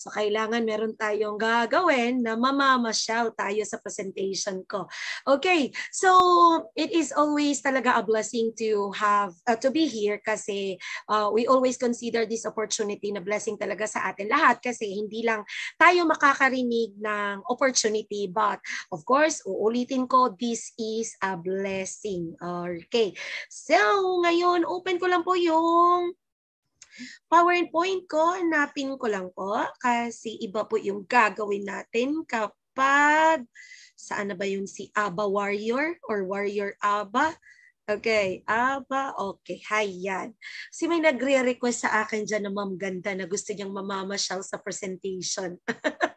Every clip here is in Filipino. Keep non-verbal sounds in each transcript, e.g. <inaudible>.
So kailangan meron tayong gagawin na mamamasyal tayo sa presentation ko. Okay, so it is always talaga a blessing to have, uh, to be here kasi uh, we always consider this opportunity na blessing talaga sa atin lahat kasi hindi lang tayo makakarinig ng opportunity but of course, uulitin ko, this is a blessing. Okay, so ngayon open ko lang po yung PowerPoint ko, hanapin ko lang po kasi iba po yung gagawin natin kapag saan na ba yung si Aba Warrior or Warrior Aba? Okay, Aba, okay, hayan. Si may nagre-request sa akin dyan na ma'am ganda na gusto niyang mamamasyal sa presentation. <laughs>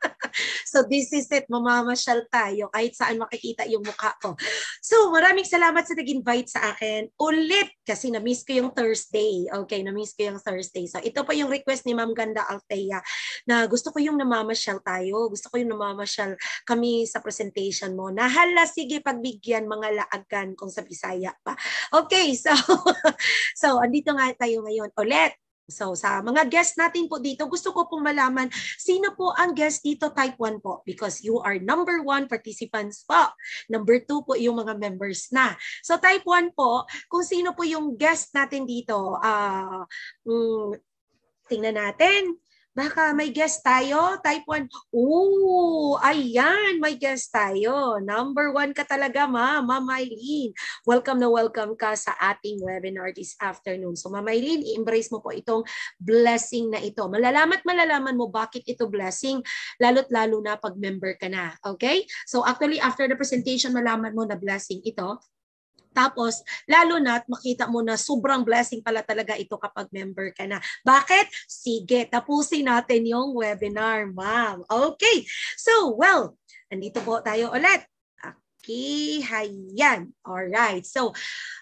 So this is it, mamamasyal tayo kahit saan makikita yung mukha ko. So maraming salamat sa nag-invite sa akin. Ulit kasi na-miss ko yung Thursday. Okay, na-miss ko yung Thursday. So ito pa yung request ni Ma'am Ganda Altea na gusto ko yung namamasyal tayo. Gusto ko yung namamasyal kami sa presentation mo. Nahala, sige pagbigyan mga laagan kung sa Bisaya pa. Okay, so <laughs> so andito nga tayo ngayon ulit So sa mga guest natin po dito, gusto ko pong malaman sino po ang guest dito type 1 po because you are number 1 participants po. Number 2 po yung mga members na. So type 1 po, kung sino po yung guest natin dito, uh, mm, tingnan natin. Baka may guest tayo, type 1. Oo, ayan, may guest tayo. Number one ka talaga, ma, Ma'am Welcome na welcome ka sa ating webinar this afternoon. So, Ma'am i-embrace mo po itong blessing na ito. Malalamat malalaman mo bakit ito blessing, lalo't lalo na pag member ka na. Okay? So, actually, after the presentation, malaman mo na blessing ito. Tapos, lalo na at makita mo na sobrang blessing pala talaga ito kapag member ka na. Bakit? Sige, tapusin natin yung webinar, ma'am. Okay. So, well, andito po tayo ulit. Okay, hayan. Alright. So,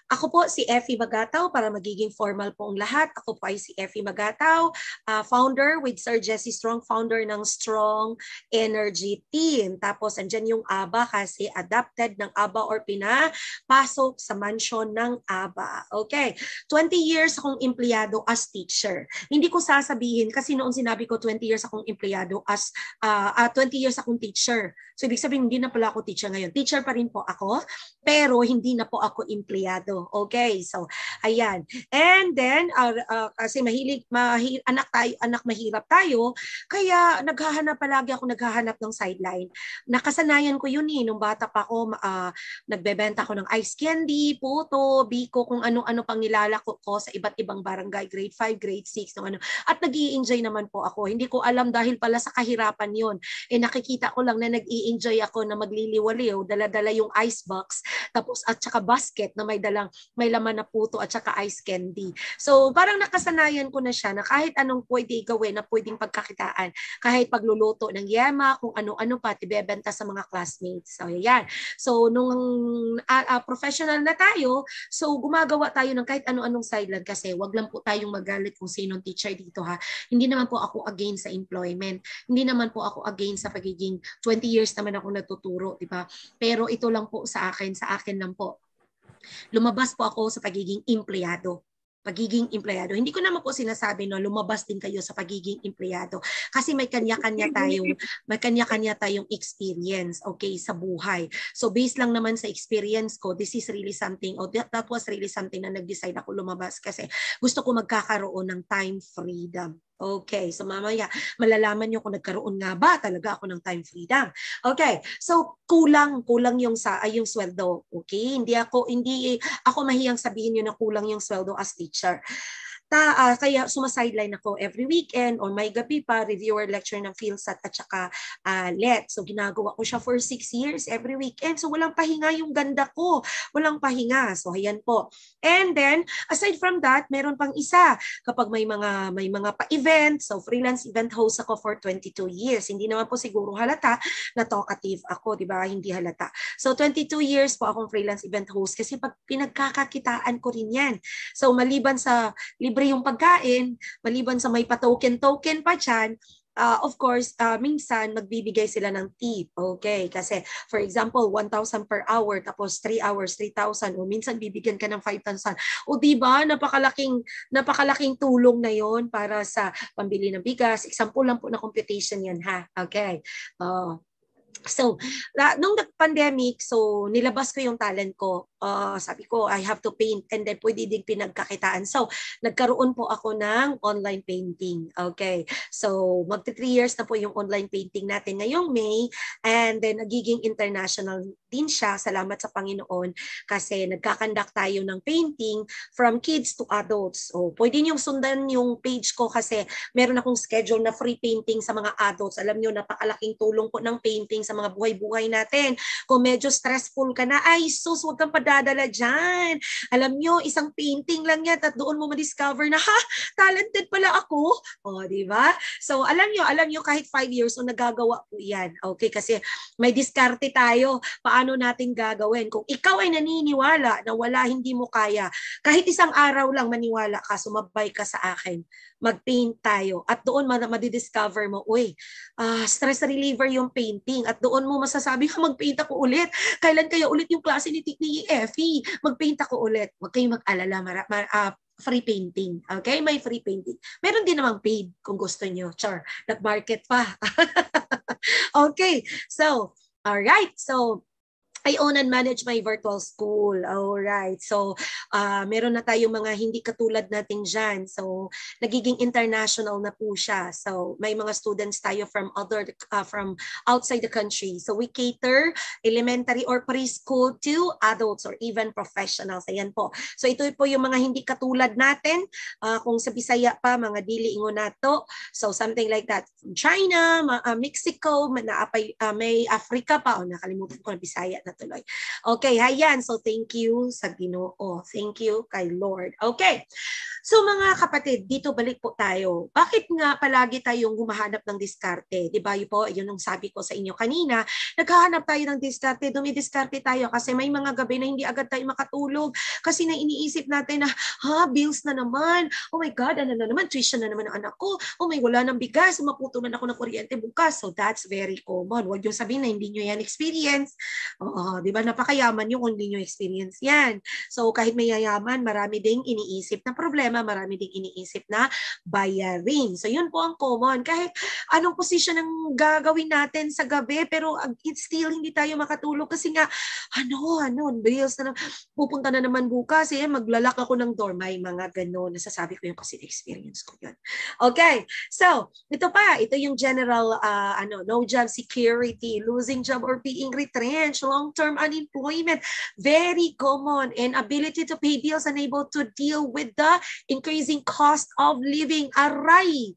ako po si Effie Magataw. Para magiging formal po ang lahat, ako po ay si Effie Magataw, uh, founder with Sir Jesse Strong, founder ng Strong Energy Team. Tapos, andyan yung ABA kasi adapted ng ABA or pinapasok sa mansion ng ABA. Okay. 20 years akong empleyado as teacher. Hindi ko sasabihin kasi noong sinabi ko 20 years akong empleyado as uh, uh, 20 years akong teacher. So, ibig sabihin hindi na pala ako teacher ngayon. Teacher pa rin po ako, pero hindi na po ako empleyado. Okay, so ayan. And then uh, uh, kasi mahilig mahir, anak tayo, anak mahirap tayo, kaya naghahanap palagi ako naghahanap ng sideline. Nakasanayan ko yun eh nung bata pa ako, uh, nagbebenta ko ng ice candy, puto, biko, kung ano-ano pang nilalako ko sa iba't ibang barangay, grade 5, grade 6, no, ano. At nag enjoy naman po ako. Hindi ko alam dahil pala sa kahirapan yun. Eh nakikita ko lang na nag enjoy ako na magliliwaliw, dala dala yung ice box, tapos at saka basket na may dalang may laman na puto at saka ice candy. So parang nakasanayan ko na siya na kahit anong pwede gawin na pwedeng pagkakitaan, kahit pagluluto ng yema, kung ano-ano pa, tibebenta sa mga classmates. So yan. So nung uh, uh, professional na tayo, so gumagawa tayo ng kahit ano-anong sideline kasi wag lang po tayong magalit kung sinong teacher dito ha. Hindi naman po ako against sa employment. Hindi naman po ako against sa pagiging 20 years naman ako natuturo, di ba? Pero ito lang po sa akin, sa akin lang po. Lumabas po ako sa pagiging empleyado pagiging empleyado. Hindi ko naman po sinasabi no, lumabas din kayo sa pagiging empleyado kasi may kanya-kanya tayong may kanya-kanya tayong experience okay sa buhay. So based lang naman sa experience ko, this is really something or oh, that, that was really something na nag-decide ako lumabas kasi gusto ko magkakaroon ng time freedom. Okay, so mamaya malalaman nyo kung nagkaroon nga ba talaga ako ng time freedom. Okay, so kulang, kulang yung, sa, ay, yung sweldo. Okay, hindi ako, hindi ako mahiyang sabihin niyo na kulang yung sweldo as teacher. Ta, uh, kaya sumasideline ako every weekend or may gabi pa, reviewer lecture ng PhilSat at saka uh, LET. So ginagawa ko siya for six years every weekend. So walang pahinga yung ganda ko. Walang pahinga. So ayan po. And then, aside from that, meron pang isa. Kapag may mga may mga pa-event, so freelance event host ako for 22 years. Hindi naman po siguro halata na talkative ako, di ba? Hindi halata. So 22 years po akong freelance event host kasi pag pinagkakakitaan ko rin yan. So maliban sa libre yung pagkain, maliban sa may pa token token pa dyan, uh, of course, uh, minsan magbibigay sila ng tip. Okay, kasi for example, 1,000 per hour, tapos 3 hours, 3,000, o minsan bibigyan ka ng 5,000. O di ba, napakalaking, napakalaking tulong na yon para sa pambili ng bigas. Example lang po na computation yan ha. Okay. Uh, So, uh, nung nag-pandemic, so nilabas ko yung talent ko uh, sabi ko, I have to paint and then pwede din pinagkakitaan. So, nagkaroon po ako ng online painting. Okay. So, magti 3 years na po yung online painting natin ngayong May and then nagiging international din siya. Salamat sa Panginoon kasi nagkakandak tayo ng painting from kids to adults. So, oh, pwede niyong sundan yung page ko kasi meron akong schedule na free painting sa mga adults. Alam niyo, napakalaking tulong po ng painting sa mga buhay-buhay natin. Kung medyo stressful ka na, ay sus, huwag kang padali nagdadala dyan. Alam nyo, isang painting lang yan at doon mo ma-discover na, ha, talented pala ako. O, oh, di ba? So, alam nyo, alam nyo, kahit five years, so nagagawa po yan. Okay, kasi may diskarte tayo. Paano natin gagawin? Kung ikaw ay naniniwala na wala, hindi mo kaya, kahit isang araw lang maniwala ka, sumabay ka sa akin mag-paint tayo. At doon madidiscover mo, uy, uh, stress reliever yung painting. At doon mo masasabi, mag-paint ako ulit. Kailan kaya ulit yung klase ni, ni Effie? Mag-paint ako ulit. Huwag kayong mag-alala. Mara, mara, uh, free painting. Okay? May free painting. Meron din namang paid kung gusto nyo. Char, nag-market pa. <laughs> okay. So, all right. So, I own and manage my virtual school. All right. So, uh, meron na tayong mga hindi katulad natin dyan. So, nagiging international na po siya. So, may mga students tayo from other uh, from outside the country. So, we cater elementary or preschool to adults or even professionals. Ayan po. So, ito po yung mga hindi katulad natin. Uh, kung sa Bisaya pa, mga dili ingo nato. So, something like that. From China, uh, Mexico, na, uh, may Africa pa. oh, nakalimutan ko na Bisaya na na tuloy. Okay, ayan. So, thank you sa ginoo. Thank you kay Lord. Okay. So, mga kapatid, dito balik po tayo. Bakit nga palagi tayong gumahanap ng diskarte? Di ba yun po, yun ang sabi ko sa inyo kanina. Naghahanap tayo ng diskarte, dumidiskarte tayo kasi may mga gabi na hindi agad tayo makatulog kasi na iniisip natin na, ha, bills na naman. Oh my God, ano na naman, tuition na naman ang anak ko. Oh my, wala nang bigas, maputulan ako ng kuryente bukas. So, that's very common. Huwag yung sabihin na hindi nyo yan experience. Oo, Oh, 'di ba? Napakayaman yung kung hindi experience 'yan. So kahit may yayaman, marami ding iniisip na problema, marami ding iniisip na bayarin. So 'yun po ang common. Kahit anong position ang gagawin natin sa gabi, pero it's still hindi tayo makatulog kasi nga ano, ano, bills na pupunta na naman bukas eh, maglalak ako ng door, may mga ganun. Nasasabi ko yung kasi experience ko 'yun. Okay. So, ito pa, ito yung general uh, ano, no job security, losing job or being retrenched, long long-term unemployment, very common, and ability to pay bills and able to deal with the increasing cost of living. Aray!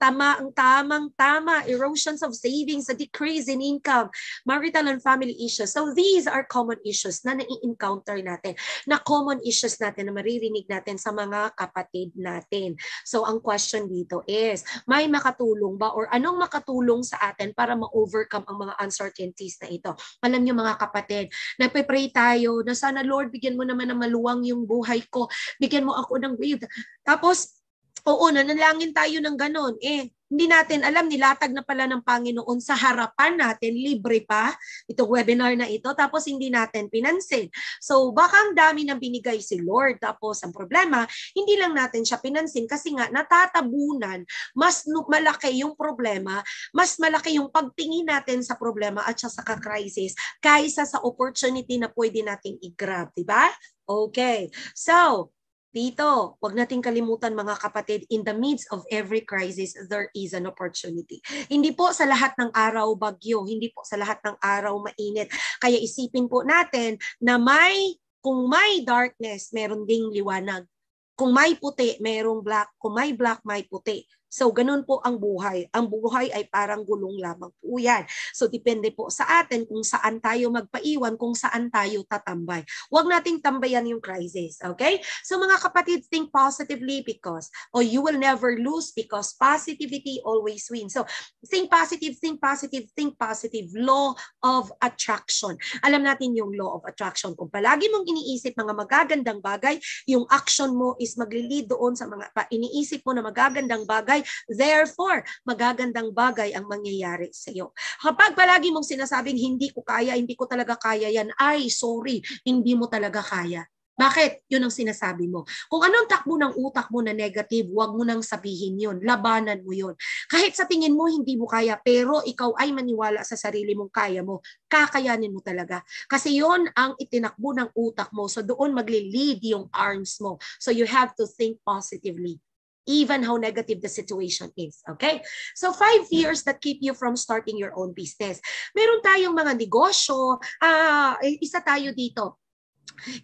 tama ang tamang tama, erosions of savings, a decrease in income, marital and family issues. So these are common issues na nai-encounter natin, na common issues natin na maririnig natin sa mga kapatid natin. So ang question dito is, may makatulong ba or anong makatulong sa atin para ma-overcome ang mga uncertainties na ito? Alam niyo mga kapatid, nagpe-pray tayo na sana Lord, bigyan mo naman ng maluwang yung buhay ko. Bigyan mo ako ng way. Tapos, Oo, nanalangin tayo ng ganun. Eh, hindi natin alam, nilatag na pala ng Panginoon sa harapan natin, libre pa, itong webinar na ito, tapos hindi natin pinansin. So baka ang dami ng binigay si Lord, tapos ang problema, hindi lang natin siya pinansin kasi nga natatabunan, mas malaki yung problema, mas malaki yung pagtingin natin sa problema at sa ka-crisis kaysa sa opportunity na pwede nating i-grab, di ba? Okay. So, dito, wag nating kalimutan mga kapatid, in the midst of every crisis, there is an opportunity. Hindi po sa lahat ng araw bagyo, hindi po sa lahat ng araw mainit. Kaya isipin po natin na may, kung may darkness, meron ding liwanag. Kung may puti, merong black. Kung may black, may puti. So, ganun po ang buhay. Ang buhay ay parang gulong lamang po yan. So, depende po sa atin kung saan tayo magpaiwan, kung saan tayo tatambay. Huwag nating tambayan yung crisis, okay? So, mga kapatid, think positively because or you will never lose because positivity always wins. So, think positive, think positive, think positive. Law of attraction. Alam natin yung law of attraction. Kung palagi mong iniisip mga magagandang bagay, yung action mo is magli doon sa mga pa, iniisip mo na magagandang bagay, buhay. Therefore, magagandang bagay ang mangyayari sa iyo. Kapag palagi mong sinasabing hindi ko kaya, hindi ko talaga kaya yan, ay sorry, hindi mo talaga kaya. Bakit? Yun ang sinasabi mo. Kung anong takbo ng utak mo na negative, huwag mo nang sabihin yun. Labanan mo yun. Kahit sa tingin mo hindi mo kaya, pero ikaw ay maniwala sa sarili mong kaya mo, kakayanin mo talaga. Kasi yun ang itinakbo ng utak mo. So doon magli-lead yung arms mo. So you have to think positively even how negative the situation is. Okay? So, five fears that keep you from starting your own business. Meron tayong mga negosyo. Uh, isa tayo dito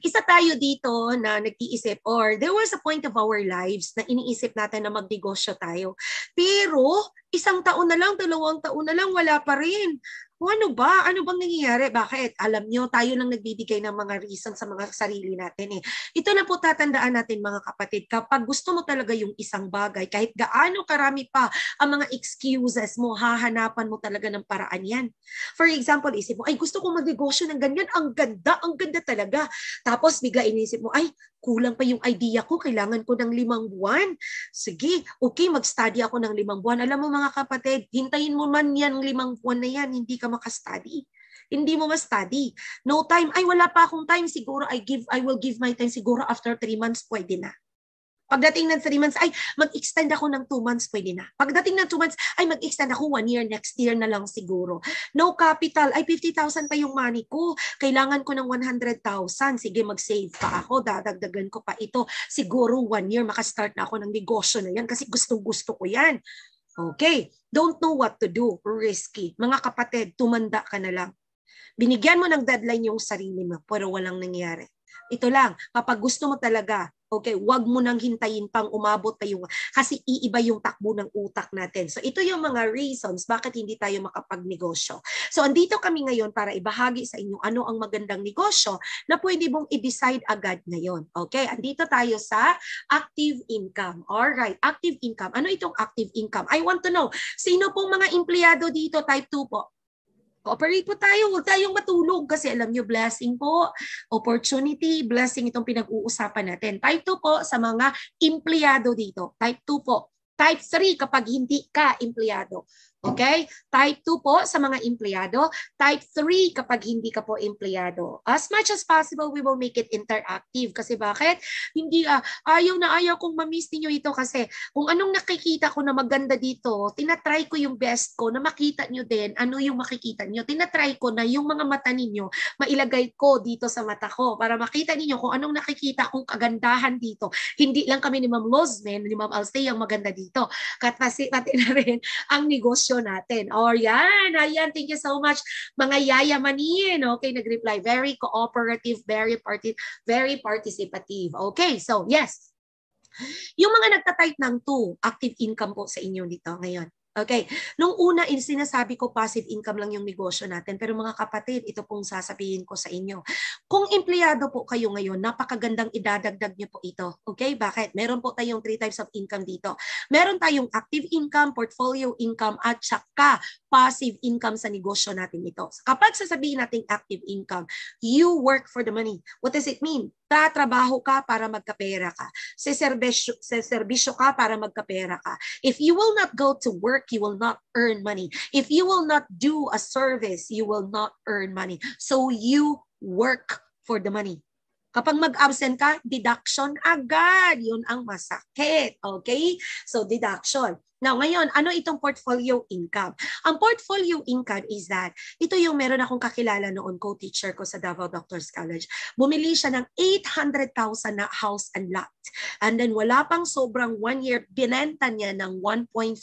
isa tayo dito na nag-iisip or there was a point of our lives na iniisip natin na magnegosyo tayo. Pero isang taon na lang, dalawang taon na lang, wala pa rin o ano ba? Ano bang nangyayari? Bakit? Alam nyo, tayo lang nagbibigay ng mga reason sa mga sarili natin eh. Ito lang po tatandaan natin mga kapatid, kapag gusto mo talaga yung isang bagay, kahit gaano karami pa ang mga excuses mo, hahanapan mo talaga ng paraan yan. For example, isip mo, ay gusto ko magnegosyo ng ganyan, ang ganda, ang ganda talaga. Tapos bigla inisip mo, ay kulang pa yung idea ko, kailangan ko ng limang buwan. Sige, okay, mag-study ako ng limang buwan. Alam mo mga kapatid, hintayin mo man yan ng limang buwan na yan, hindi ka ka makastudy. Hindi mo ma-study. No time. Ay, wala pa akong time. Siguro I give I will give my time. Siguro after 3 months, pwede na. Pagdating ng 3 months, ay, mag-extend ako ng 2 months, pwede na. Pagdating ng 2 months, ay, mag-extend ako 1 year, next year na lang siguro. No capital, ay, 50,000 pa yung money ko. Kailangan ko ng 100,000. Sige, mag-save pa ako, dadagdagan ko pa ito. Siguro 1 year, makastart na ako ng negosyo na yan kasi gustong-gusto ko yan. Okay, Don't know what to do. Risky. Mga kapatid, tumanda ka na lang. Binigyan mo ng deadline yung sarili mo, pero walang nangyari. Ito lang, kapag gusto mo talaga, Okay, wag mo nang hintayin pang umabot tayo kasi iiba yung takbo ng utak natin. So ito yung mga reasons bakit hindi tayo makapagnegosyo. So andito kami ngayon para ibahagi sa inyo ano ang magandang negosyo na pwede mong i-decide agad ngayon. Okay, andito tayo sa active income. All right, active income. Ano itong active income? I want to know, sino pong mga empleyado dito type 2 po? Cooperate po tayo, huwag tayong matulog kasi alam nyo, blessing po, opportunity, blessing itong pinag-uusapan natin. Type 2 po sa mga empleyado dito. Type 2 po. Type 3 kapag hindi ka empleyado. Okay? Type 2 po sa mga empleyado. Type 3 kapag hindi ka po empleyado. As much as possible, we will make it interactive. Kasi bakit? Hindi, uh, ayaw na ayaw kong mamiss ninyo ito kasi kung anong nakikita ko na maganda dito, tinatry ko yung best ko na makita nyo din ano yung makikita nyo. Tinatry ko na yung mga mata ninyo, mailagay ko dito sa mata ko para makita ninyo kung anong nakikita kong kagandahan dito. Hindi lang kami ni Ma'am Lozman, ni Ma'am Alstey ang maganda dito. Kasi pati <laughs> na rin ang negosyo show natin. Oh, yan, ayan, thank you so much mga yayamanin. Okay, nag-reply. Very cooperative, very, parti very participative. Okay, so yes. Yung mga nagtatype ng 2, active income po sa inyo dito ngayon. Okay. Nung una, in sinasabi ko passive income lang yung negosyo natin. Pero mga kapatid, ito pong sasabihin ko sa inyo. Kung empleyado po kayo ngayon, napakagandang idadagdag niyo po ito. Okay? Bakit? Meron po tayong three types of income dito. Meron tayong active income, portfolio income, at saka passive income sa negosyo natin ito. Kapag sasabihin natin active income, you work for the money. What does it mean? Tatrabaho ka para magkapera ka. Seserbisyo, seserbisyo ka para magkapera ka. If you will not go to work work, you will not earn money. If you will not do a service, you will not earn money. So you work for the money. Kapag mag-absent ka, deduction agad. Yun ang masakit. Okay? So, deduction. Now, ngayon, ano itong portfolio income? Ang portfolio income is that, ito yung meron akong kakilala noon, co-teacher ko sa Davao Doctors College. Bumili siya ng 800,000 na house and lot. And then wala pang sobrang one year, binenta niya ng 1.5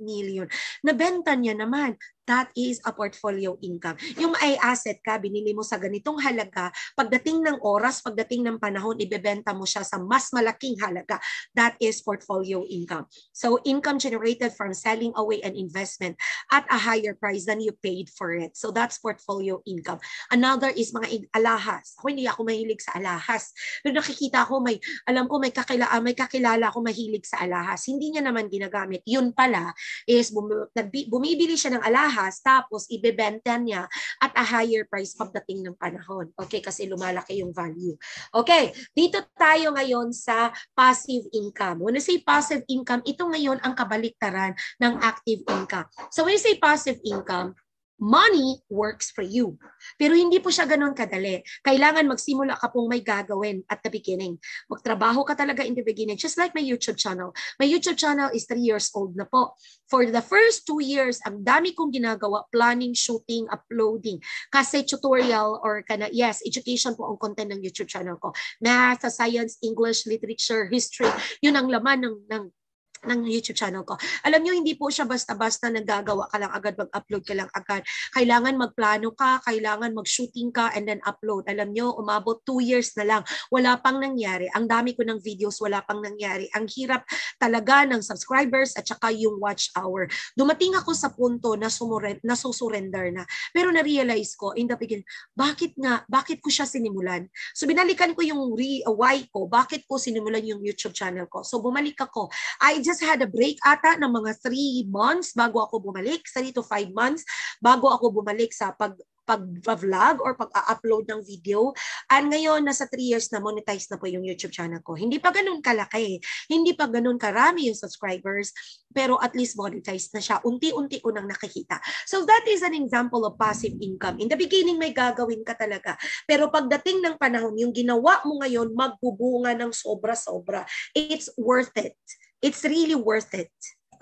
million. Nabenta niya naman. That is a portfolio income. Yung ay asset ka, binili mo sa ganitong halaga, pagdating ng oras, pagdating ng panahon, ibebenta mo siya sa mas malaking halaga. That is portfolio income. So income generated from selling away an investment at a higher price than you paid for it. So that's portfolio income. Another is mga alahas. Ako hindi ako mahilig sa alahas. Pero nakikita ko may, alam ko may kakilala, ah, may kakilala ako mahilig sa alahas. Hindi niya naman ginagamit. Yun pala is bum, bumibili siya ng alahas tapos ibebenta niya at a higher price pagdating ng panahon. Okay, kasi lumalaki yung value. Okay, dito tayo ngayon sa passive income. When I say passive income, ito ngayon ang kabalik kabaliktaran ng active income. So when you say passive income, money works for you. Pero hindi po siya ganun kadali. Kailangan magsimula ka pong may gagawin at the beginning. Magtrabaho ka talaga in the beginning. Just like my YouTube channel. My YouTube channel is 3 years old na po. For the first two years, ang dami kong ginagawa, planning, shooting, uploading. Kasi tutorial or kana, yes, education po ang content ng YouTube channel ko. Math, science, English, literature, history. Yun ang laman ng, ng ng YouTube channel ko. Alam nyo, hindi po siya basta-basta nagagawa ka lang agad, mag-upload ka lang agad. Kailangan magplano ka, kailangan mag-shooting ka, and then upload. Alam nyo, umabot 2 years na lang. Wala pang nangyari. Ang dami ko ng videos, wala pang nangyari. Ang hirap talaga ng subscribers at saka yung watch hour. Dumating ako sa punto na, sumuren, na susurrender na. Pero na-realize ko in the beginning, bakit nga, bakit ko siya sinimulan? So binalikan ko yung re- uh, why ko, bakit ko sinimulan yung YouTube channel ko. So bumalik ako. I just just had a break ata ng mga three months bago ako bumalik, three to five months bago ako bumalik sa pag pag-vlog or pag-upload ng video. And ngayon, nasa 3 years na monetize na po yung YouTube channel ko. Hindi pa ganun kalaki. Hindi pa ganun karami yung subscribers. Pero at least monetized na siya. Unti-unti ko nang nakikita. So that is an example of passive income. In the beginning, may gagawin ka talaga. Pero pagdating ng panahon, yung ginawa mo ngayon, magbubunga ng sobra-sobra. It's worth it. It's really worth it.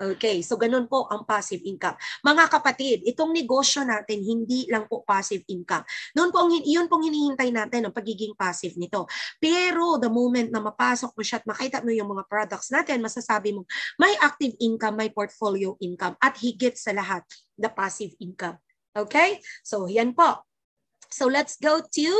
Okay, so ganun po ang passive income. Mga kapatid, itong negosyo natin hindi lang po passive income. Noon po, yun pong hinihintay natin ang pagiging passive nito. Pero the moment na mapasok mo siya at makita mo yung mga products natin, masasabi mo, may active income, may portfolio income, at higit sa lahat, the passive income. Okay? So, yan po. So, let's go to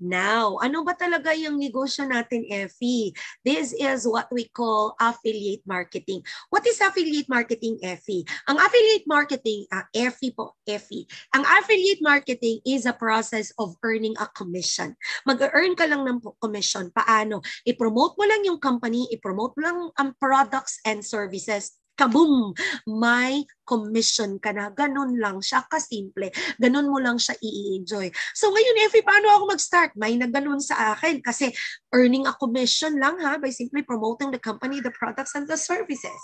now. Ano ba talaga yung negosyo natin, Effie? This is what we call affiliate marketing. What is affiliate marketing, Effie? Ang affiliate marketing, uh, Effie po, Effie. Ang affiliate marketing is a process of earning a commission. Mag-earn ka lang ng commission. Paano? I-promote mo lang yung company, i-promote mo lang ang products and services kaboom, may commission ka na. Ganun lang siya, kasimple. Ganun mo lang siya i-enjoy. So ngayon, Effie, paano ako mag-start? May nagganun sa akin kasi earning a commission lang ha by simply promoting the company, the products, and the services.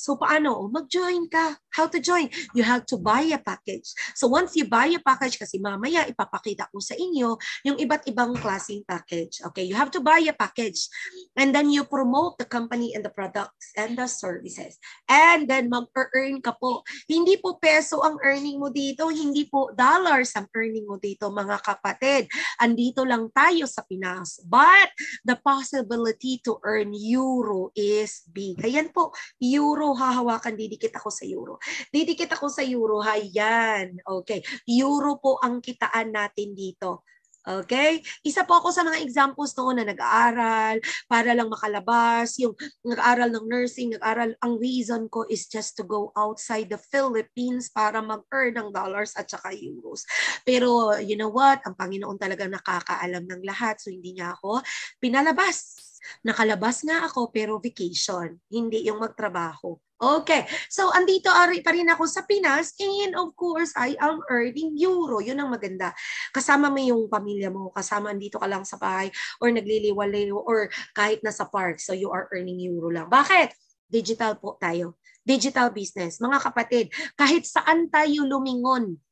So paano? Oh, mag-join ka. How to join? You have to buy a package. So once you buy a package, kasi mamaya ipapakita ko sa inyo yung iba't ibang klaseng package. Okay, you have to buy a package. And then you promote the company and the products and the services and then mag-earn ka po. Hindi po peso ang earning mo dito, hindi po dollars ang earning mo dito mga kapatid. Andito lang tayo sa Pinas. But the possibility to earn euro is big. Ayan po, euro hahawakan, didikit ako sa euro. Didikit ako sa euro, hayan. Okay, euro po ang kitaan natin dito Okay? Isa po ako sa mga examples noon na nag-aaral para lang makalabas. Yung nag-aaral ng nursing, nag-aaral, ang reason ko is just to go outside the Philippines para mag-earn ng dollars at saka euros. Pero you know what? Ang Panginoon talaga nakakaalam ng lahat. So hindi niya ako pinalabas. Nakalabas nga ako pero vacation. Hindi yung magtrabaho. Okay. So, andito pa rin ako sa Pinas and of course, I am earning euro. Yun ang maganda. Kasama mo yung pamilya mo, kasama andito ka lang sa bahay or nagliliwaleo or kahit nasa park. So, you are earning euro lang. Bakit? Digital po tayo. Digital business. Mga kapatid, kahit saan tayo lumingon,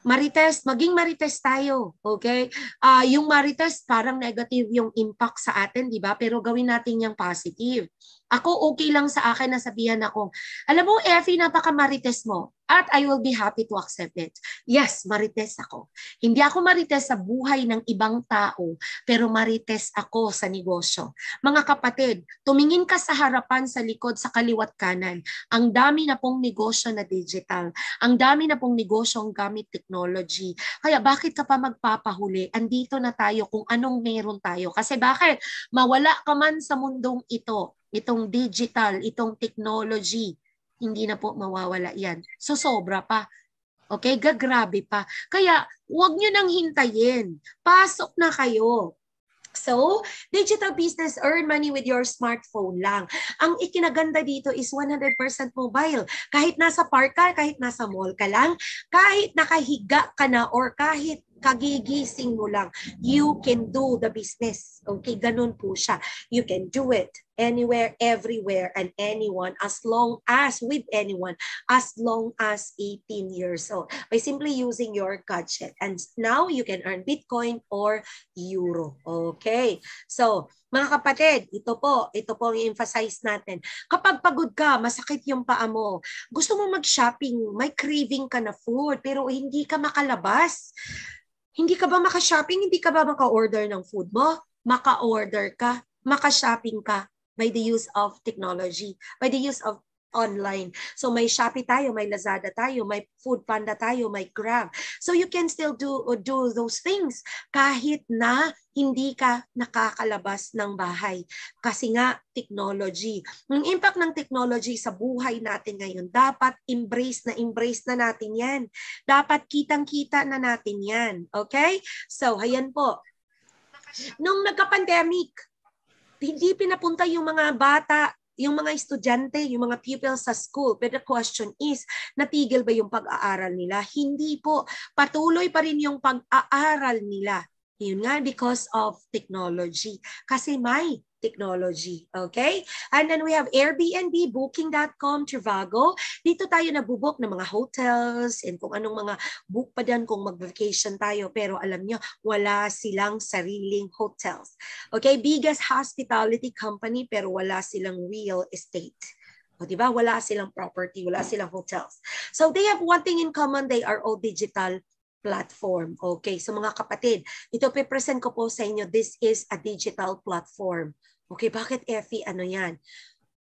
Marites, maging marites tayo, okay? Uh, yung marites, parang negative yung impact sa atin, di ba? Pero gawin natin yung positive. Ako, okay lang sa akin na sabihan ako, alam mo, Effie, napaka-marites mo at I will be happy to accept it. Yes, marites ako. Hindi ako marites sa buhay ng ibang tao, pero marites ako sa negosyo. Mga kapatid, tumingin ka sa harapan, sa likod, sa kaliwat kanan. Ang dami na pong negosyo na digital. Ang dami na pong negosyo ang gamit technology. Kaya bakit ka pa magpapahuli? Andito na tayo kung anong meron tayo. Kasi bakit? Mawala ka man sa mundong ito, itong digital, itong technology, hindi na po mawawala yan. So sobra pa. Okay? Gagrabe pa. Kaya huwag nyo nang hintayin. Pasok na kayo. So, digital business, earn money with your smartphone lang. Ang ikinaganda dito is 100% mobile. Kahit nasa park ka, kahit nasa mall ka lang, kahit nakahiga ka na or kahit kagigising mo lang. You can do the business. Okay, ganun po siya. You can do it anywhere, everywhere, and anyone as long as, with anyone, as long as 18 years old by simply using your gadget. And now you can earn Bitcoin or Euro. Okay, so mga kapatid, ito po, ito po ang emphasize natin. Kapag pagod ka, masakit yung paa mo, gusto mo mag-shopping, may craving ka na food, pero hindi ka makalabas hindi ka ba maka-shopping? Hindi ka ba maka-order ng food mo? Maka-order ka, maka-shopping ka by the use of technology, by the use of online. So may Shopee tayo, may Lazada tayo, may Foodpanda tayo, may Grab. So you can still do uh, do those things kahit na hindi ka nakakalabas ng bahay. Kasi nga, technology. Ang impact ng technology sa buhay natin ngayon, dapat embrace na embrace na natin yan. Dapat kitang-kita na natin yan. Okay? So, ayan po. Nung nagka-pandemic, hindi pinapunta yung mga bata yung mga estudyante, yung mga pupils sa school. But the question is, natigil ba yung pag-aaral nila? Hindi po. Patuloy pa rin yung pag-aaral nila. Yun nga, because of technology. Kasi may technology. Okay? And then we have Airbnb, Booking.com, Trivago. Dito tayo nabubok ng mga hotels and kung anong mga book pa dyan kung mag-vacation tayo. Pero alam nyo, wala silang sariling hotels. Okay? Biggest hospitality company pero wala silang real estate. O, di ba? Wala silang property, wala silang hotels. So they have one thing in common, they are all digital platform. Okay, so mga kapatid, ito pipresent ko po sa inyo, this is a digital platform. Okay, bakit EFI? Ano yan?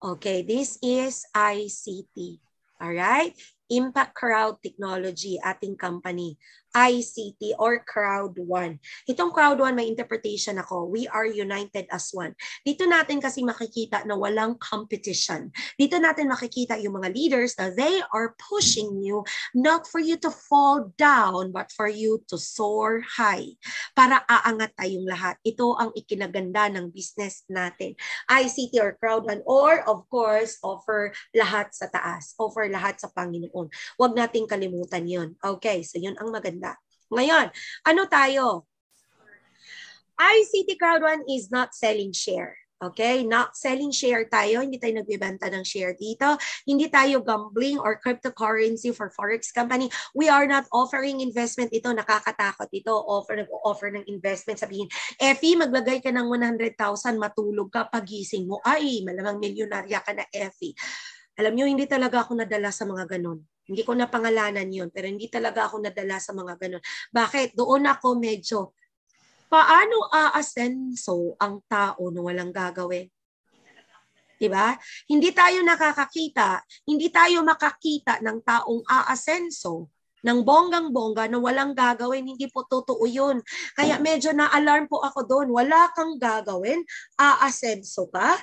Okay, this is ICT. All right? Impact Crowd Technology, ating company. ICT or Crowd One. Itong Crowd One, may interpretation ako. We are united as one. Dito natin kasi makikita na walang competition. Dito natin makikita yung mga leaders na they are pushing you not for you to fall down but for you to soar high. Para aangat tayong lahat. Ito ang ikinaganda ng business natin. ICT or Crowd One or of course offer lahat sa taas. Offer lahat sa Panginoon. Huwag nating kalimutan yon. Okay, so yun ang maganda ngayon, ano tayo? ICT Crowd1 is not selling share. Okay? Not selling share tayo. Hindi tayo nagbebenta ng share dito. Hindi tayo gambling or cryptocurrency for forex company. We are not offering investment ito. Nakakatakot ito. Offer, nag-offer ng investment. Sabihin, Effie, maglagay ka ng 100,000, matulog ka, pagising mo. Ay, malamang milyonarya ka na, Effie alam niyo, hindi talaga ako nadala sa mga ganun. Hindi ko napangalanan yon pero hindi talaga ako nadala sa mga ganun. Bakit? Doon ako medyo, paano aasenso ang tao na walang gagawin? Diba? Hindi tayo nakakakita, hindi tayo makakita ng taong aasenso ng bonggang-bongga na walang gagawin. Hindi po totoo yun. Kaya medyo na-alarm po ako doon. Wala kang gagawin, aasenso ka,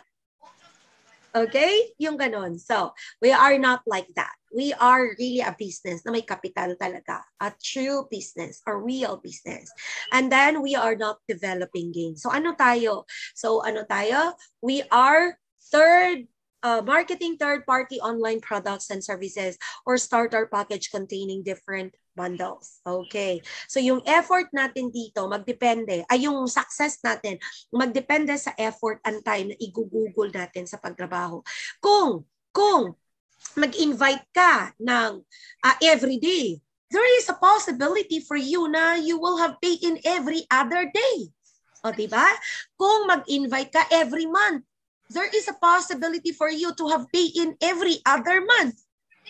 Okay? Yung ganun. So, we are not like that. We are really a business na may kapital talaga. A true business or real business. And then, we are not developing games. So, ano tayo? So, ano tayo? We are third uh, marketing third-party online products and services or starter package containing different bundles. Okay. So yung effort natin dito magdepende, ay yung success natin magdepende sa effort and time na igugugol natin sa pagtrabaho. Kung kung mag-invite ka ng uh, ah, day, there is a possibility for you na you will have pay in every other day. O, di ba? Kung mag-invite ka every month, there is a possibility for you to have pay in every other month.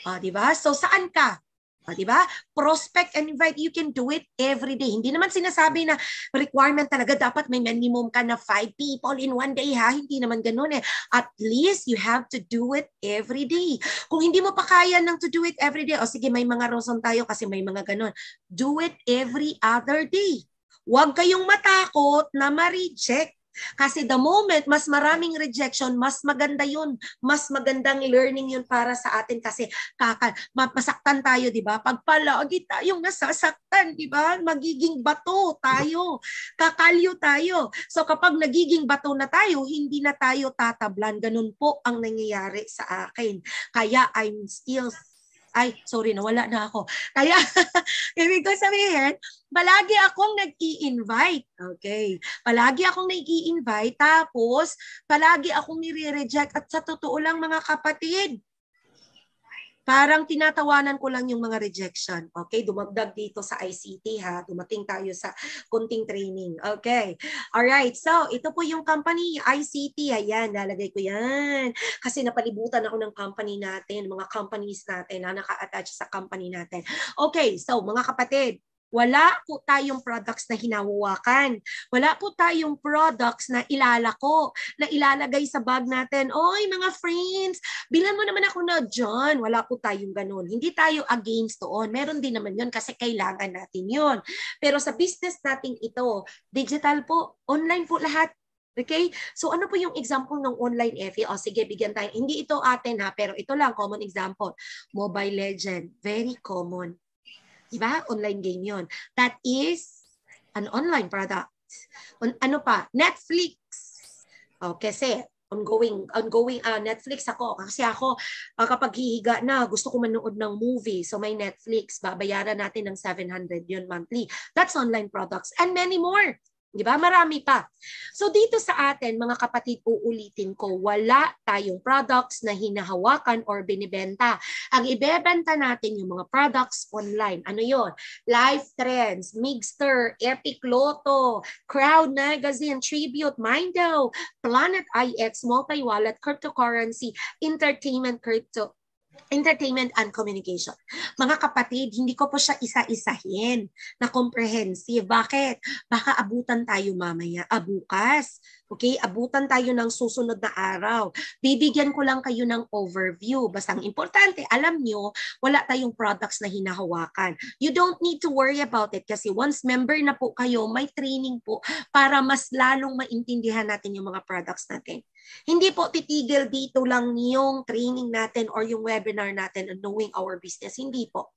O, di ba? So, saan ka? O, di ba? Prospect and invite, you can do it every day. Hindi naman sinasabi na requirement talaga dapat may minimum ka na five people in one day ha. Hindi naman ganun eh. At least you have to do it every day. Kung hindi mo pa kaya ng to do it every day, o sige may mga reason tayo kasi may mga ganun. Do it every other day. Huwag kayong matakot na ma-reject kasi the moment, mas maraming rejection, mas maganda yun. Mas magandang learning yun para sa atin kasi kakal, masaktan tayo, di ba? Pag palagi tayong nasasaktan, di ba? Magiging bato tayo. Kakalyo tayo. So kapag nagiging bato na tayo, hindi na tayo tatablan. Ganun po ang nangyayari sa akin. Kaya I'm still ay, sorry, nawala na ako. Kaya, <laughs> ibig ko sabihin, palagi akong nag-i-invite. Okay. Palagi akong nag invite Tapos, palagi akong nire-reject. At sa totoo lang, mga kapatid, Parang tinatawanan ko lang yung mga rejection. Okay, dumagdag dito sa ICT ha. Dumating tayo sa kunting training. Okay. All right. So, ito po yung company ICT. Ayan, lalagay ko 'yan. Kasi napalibutan ako ng company natin, mga companies natin na naka-attach sa company natin. Okay, so mga kapatid, wala po tayong products na hinahuwakan. Wala po tayong products na ilalako, na ilalagay sa bag natin. Oy, mga friends, bilan mo naman ako na John. Wala po tayong ganun. Hindi tayo against doon. Meron din naman yon kasi kailangan natin yon. Pero sa business nating ito, digital po, online po lahat. Okay? So ano po yung example ng online FE? O sige, bigyan tayo. Hindi ito atin ha, pero ito lang, common example. Mobile Legend, very common. Di ba? Online game yon. That is an online product. On, ano pa? Netflix. Oh, kasi ongoing ongoing uh, Netflix ako kasi ako uh, kapag hihiga na gusto ko manood ng movie so may Netflix babayaran natin ng 700 yon monthly that's online products and many more Di ba? Marami pa. So dito sa atin, mga kapatid, uulitin ko, wala tayong products na hinahawakan or binibenta. Ang ibebenta natin yung mga products online. Ano yon? Life Trends, Mixter, Epic Lotto, Crowd Magazine, Tribute, Mindo, Planet IX, Multi-Wallet, Cryptocurrency, Entertainment Crypto, entertainment and communication. Mga kapatid, hindi ko po siya isa-isahin na comprehensive. Bakit? Baka abutan tayo mamaya, abukas. Ah, Okay, abutan tayo ng susunod na araw. Bibigyan ko lang kayo ng overview. Basta ang importante, alam nyo, wala tayong products na hinahawakan. You don't need to worry about it kasi once member na po kayo, may training po para mas lalong maintindihan natin yung mga products natin. Hindi po titigil dito lang yung training natin or yung webinar natin on knowing our business. Hindi po.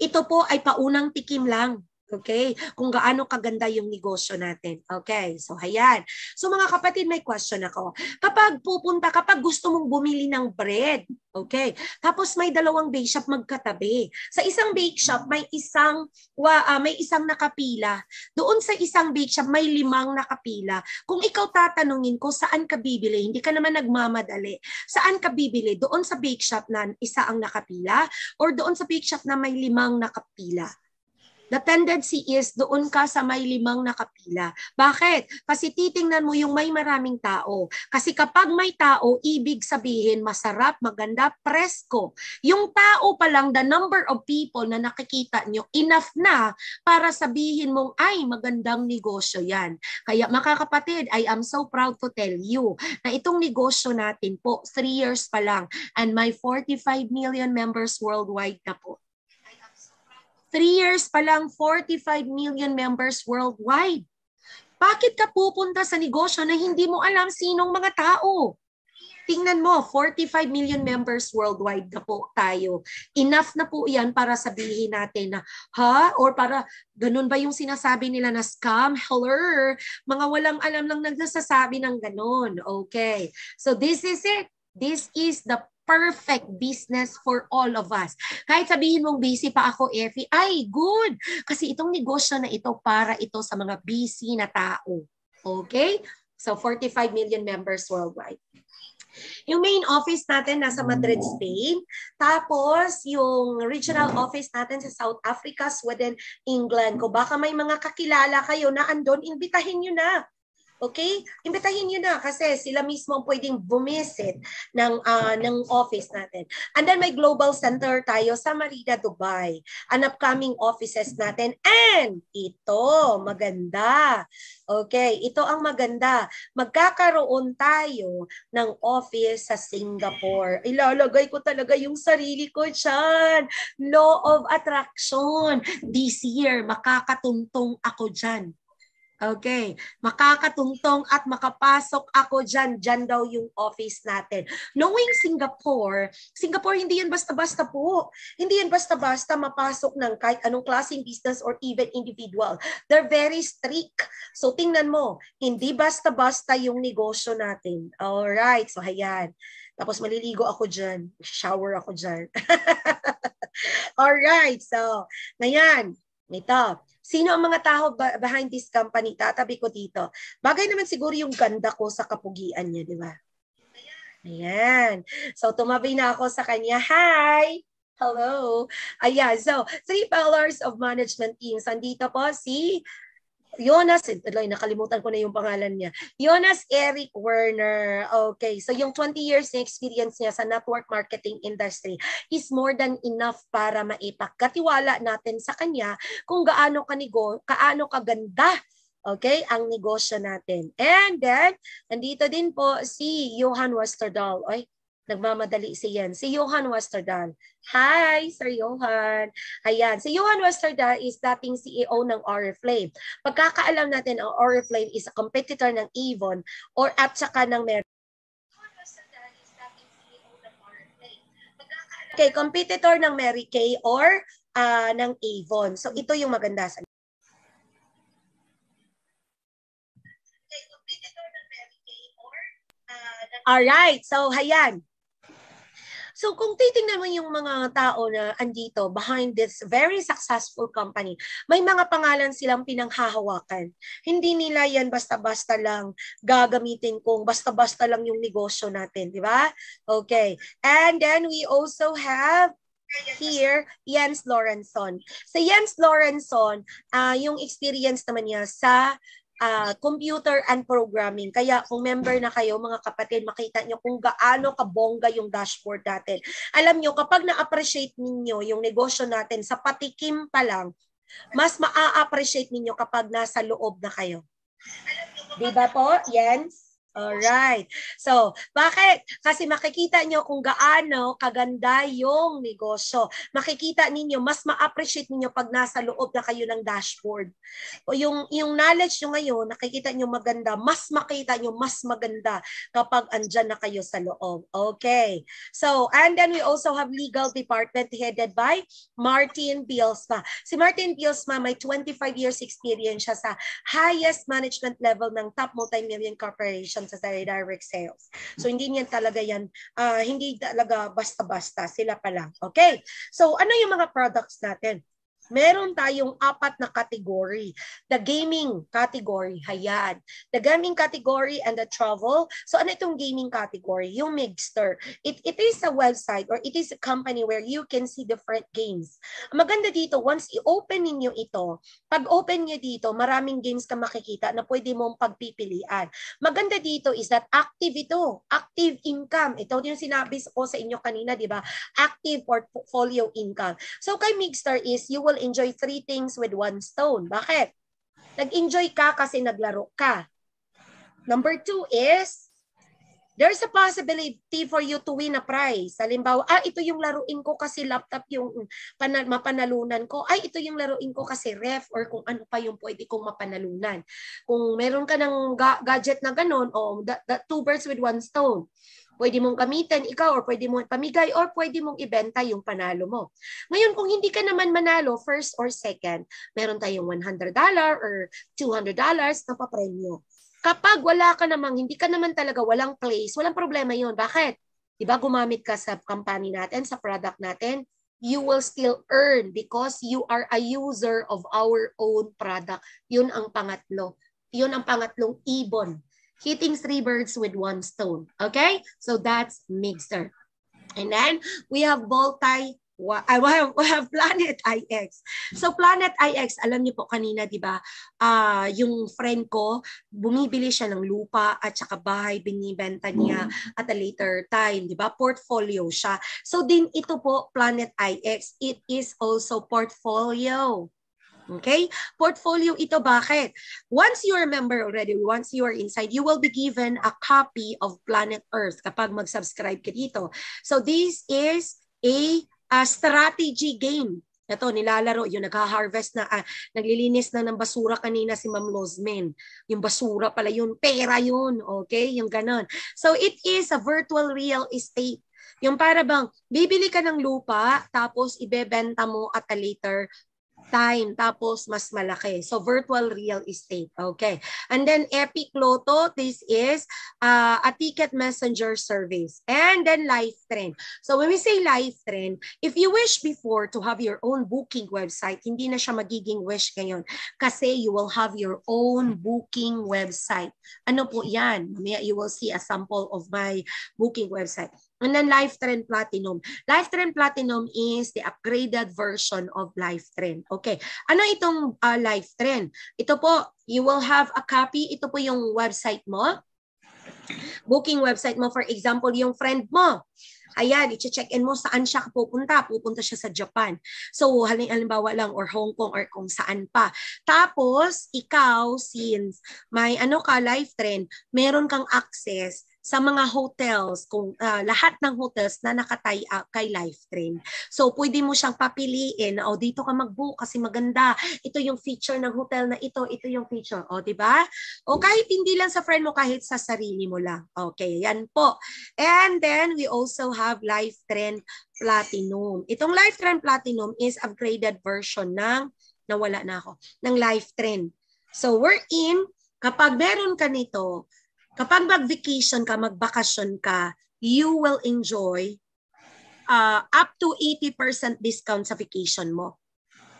Ito po ay paunang tikim lang. Okay? Kung gaano kaganda yung negosyo natin. Okay? So, ayan. So, mga kapatid, may question ako. Kapag pupunta, kapag gusto mong bumili ng bread, okay? Tapos may dalawang bake shop magkatabi. Sa isang bake shop, may isang, uh, may isang nakapila. Doon sa isang bake shop, may limang nakapila. Kung ikaw tatanungin ko, saan ka bibili? Hindi ka naman nagmamadali. Saan ka bibili? Doon sa bake shop na isa ang nakapila or doon sa bake shop na may limang nakapila? The tendency is doon ka sa may limang nakapila. Bakit? Kasi titingnan mo yung may maraming tao. Kasi kapag may tao, ibig sabihin masarap, maganda, presko. Yung tao pa lang, the number of people na nakikita nyo, enough na para sabihin mong, ay, magandang negosyo yan. Kaya mga kapatid, I am so proud to tell you na itong negosyo natin po, 3 years pa lang, and my 45 million members worldwide na po. 3 years pa lang, 45 million members worldwide. Bakit ka pupunta sa negosyo na hindi mo alam sinong mga tao? Tingnan mo, 45 million members worldwide na po tayo. Enough na po yan para sabihin natin na, ha? Or para, ganun ba yung sinasabi nila na scam? Hello? Mga walang alam lang nagsasabi ng ganun. Okay. So this is it. This is the perfect business for all of us. Kahit sabihin mong busy pa ako, Effie, ay, good! Kasi itong negosyo na ito para ito sa mga busy na tao. Okay? So, 45 million members worldwide. Yung main office natin nasa Madrid, Spain. Tapos, yung regional office natin sa South Africa, Sweden, England. Kung baka may mga kakilala kayo na andon, imbitahin nyo na. Okay? Imbitahin niyo na kasi sila mismo ang pwedeng bumisit ng, uh, ng office natin. And then may global center tayo sa Marina, Dubai. An upcoming offices natin. And ito, maganda. Okay, ito ang maganda. Magkakaroon tayo ng office sa Singapore. Ilalagay ko talaga yung sarili ko dyan. Law of attraction. This year, makakatuntong ako dyan. Okay. Makakatungtong at makapasok ako dyan. Dyan daw yung office natin. Knowing Singapore, Singapore hindi yan basta-basta po. Hindi yan basta-basta mapasok ng kahit anong klaseng business or even individual. They're very strict. So tingnan mo, hindi basta-basta yung negosyo natin. All right. so ayan. Tapos maliligo ako dyan. Shower ako dyan. <laughs> right. so ngayon, nito. Sino ang mga tao behind this company? Tatabi ko dito. Bagay naman siguro yung ganda ko sa kapugian niya, di ba? Ayan. So, tumabi na ako sa kanya. Hi! Hello. Ayan. So, three pillars of management teams. Andito po si Jonas, ay, nakalimutan ko na yung pangalan niya. Jonas Eric Werner. Okay, so yung 20 years na experience niya sa network marketing industry is more than enough para maipagkatiwala natin sa kanya kung gaano kanigo, kaano kaganda Okay, ang negosyo natin. And then, nandito din po si Johan Westerdahl. Oy, Nagmamadali si yan. Si Johan Westerdal. Hi, Sir Johan. Ayan. Si Johan Westerdal is dating CEO ng Oriflame. Pagkakaalam natin, ang Oriflame is a competitor ng Avon or at saka ng Mer kay competitor ng Mary Kay or uh, ng Avon. So ito yung maganda sa All right. So, hayan. So kung titingnan mo yung mga tao na andito behind this very successful company, may mga pangalan silang pinanghahawakan. Hindi nila yan basta-basta lang gagamitin kung basta-basta lang yung negosyo natin, di ba? Okay. And then we also have here, Jens Lorenson. Sa Jens Lorenson, uh, ah, yung experience naman niya sa uh, computer and programming. Kaya kung member na kayo mga kapatid, makita nyo kung gaano kabongga yung dashboard natin. Alam nyo, kapag na-appreciate ninyo yung negosyo natin sa patikim pa lang, mas maa-appreciate ninyo kapag nasa loob na kayo. Di ba po? Yan. All right. So, bakit? Kasi makikita nyo kung gaano kaganda yung negosyo. Makikita ninyo, mas ma-appreciate ninyo pag nasa loob na kayo ng dashboard. O yung, yung knowledge nyo ngayon, nakikita nyo maganda, mas makita nyo, mas maganda kapag andyan na kayo sa loob. Okay. So, and then we also have legal department headed by Martin Bielsma. Si Martin Bielsma may 25 years experience siya sa highest management level ng top multi-million corporation promotion sa direct sales. So hindi niyan talaga yan, uh, hindi talaga basta-basta sila pa lang. Okay? So ano yung mga products natin? meron tayong apat na category. The gaming category, hayad. The gaming category and the travel. So ano itong gaming category? Yung Mixter. It, it is a website or it is a company where you can see different games. Maganda dito, once i-open ninyo ito, pag open nyo dito, maraming games ka makikita na pwede mong pagpipilian. Maganda dito is that active ito. Active income. Ito yung sinabi ko sa inyo kanina, di ba? Active portfolio income. So kay Mixter is you will enjoy three things with one stone. Bakit? Nag-enjoy ka kasi naglaro ka. Number two is, there's a possibility for you to win a prize. Halimbawa, ah, ito yung laruin ko kasi laptop yung panal- mapanalunan ko. Ay, ito yung laruin ko kasi ref or kung ano pa yung pwede kong mapanalunan. Kung meron ka ng ga- gadget na ganun, oh, the, the two birds with one stone. Pwede mong gamitin ikaw or pwede mong pamigay or pwede mong ibenta yung panalo mo. Ngayon, kung hindi ka naman manalo first or second, meron tayong $100 or $200 na papremyo. Kapag wala ka namang, hindi ka naman talaga walang place, walang problema yon Bakit? Diba gumamit ka sa company natin, sa product natin, you will still earn because you are a user of our own product. Yun ang pangatlo. Yun ang pangatlong ibon hitting three birds with one stone. Okay? So that's mixer. And then we have multi I have, <laughs> have Planet IX. So Planet IX, alam niyo po kanina, 'di ba? Uh, yung friend ko, bumibili siya ng lupa at saka bahay binibenta niya mm. at a later time, 'di ba? Portfolio siya. So din ito po Planet IX, it is also portfolio. Okay? Portfolio ito bakit? Once you are a member already, once you are inside, you will be given a copy of Planet Earth kapag mag-subscribe ka dito. So this is a, a strategy game ito, nilalaro, yung nagha-harvest na, ah, naglilinis na ng basura kanina si Ma'am Lozmen. Yung basura pala yun, pera yun, okay? Yung ganon. So, it is a virtual real estate. Yung para bang, bibili ka ng lupa, tapos ibebenta mo at a later time, tapos mas malaki. So, virtual real estate. Okay. And then, Epic Loto, this is uh, a ticket messenger service. And then, Life Trend. So, when we say Life Trend, if you wish before to have your own booking website, hindi na siya magiging wish ngayon kasi you will have your own booking website. Ano po yan? You will see a sample of my booking website. And then Lifetrend Platinum. Lifetrend Platinum is the upgraded version of Lifetrend. Okay. Ano itong uh, ah, Lifetrend? Ito po, you will have a copy. Ito po yung website mo. Booking website mo. For example, yung friend mo. Ayan, i-check in mo saan siya pupunta. Pupunta siya sa Japan. So, halimbawa lang, or Hong Kong, or kung saan pa. Tapos, ikaw, since may ano ka, life trend, meron kang access sa mga hotels, kung uh, lahat ng hotels na nakatay uh, kay Lifetrain. So pwede mo siyang papiliin, o oh, dito ka mag-book kasi maganda. Ito yung feature ng hotel na ito, ito yung feature. O, oh, di ba? O kahit hindi lang sa friend mo, kahit sa sarili mo lang. Okay, yan po. And then we also have Lifetrain Platinum. Itong Lifetrain Platinum is upgraded version ng nawala na ako, ng Lifetrain. So we're in, kapag meron ka nito, Kapag mag-vacation ka, magbakasyon ka, you will enjoy uh, up to 80% discount sa vacation mo.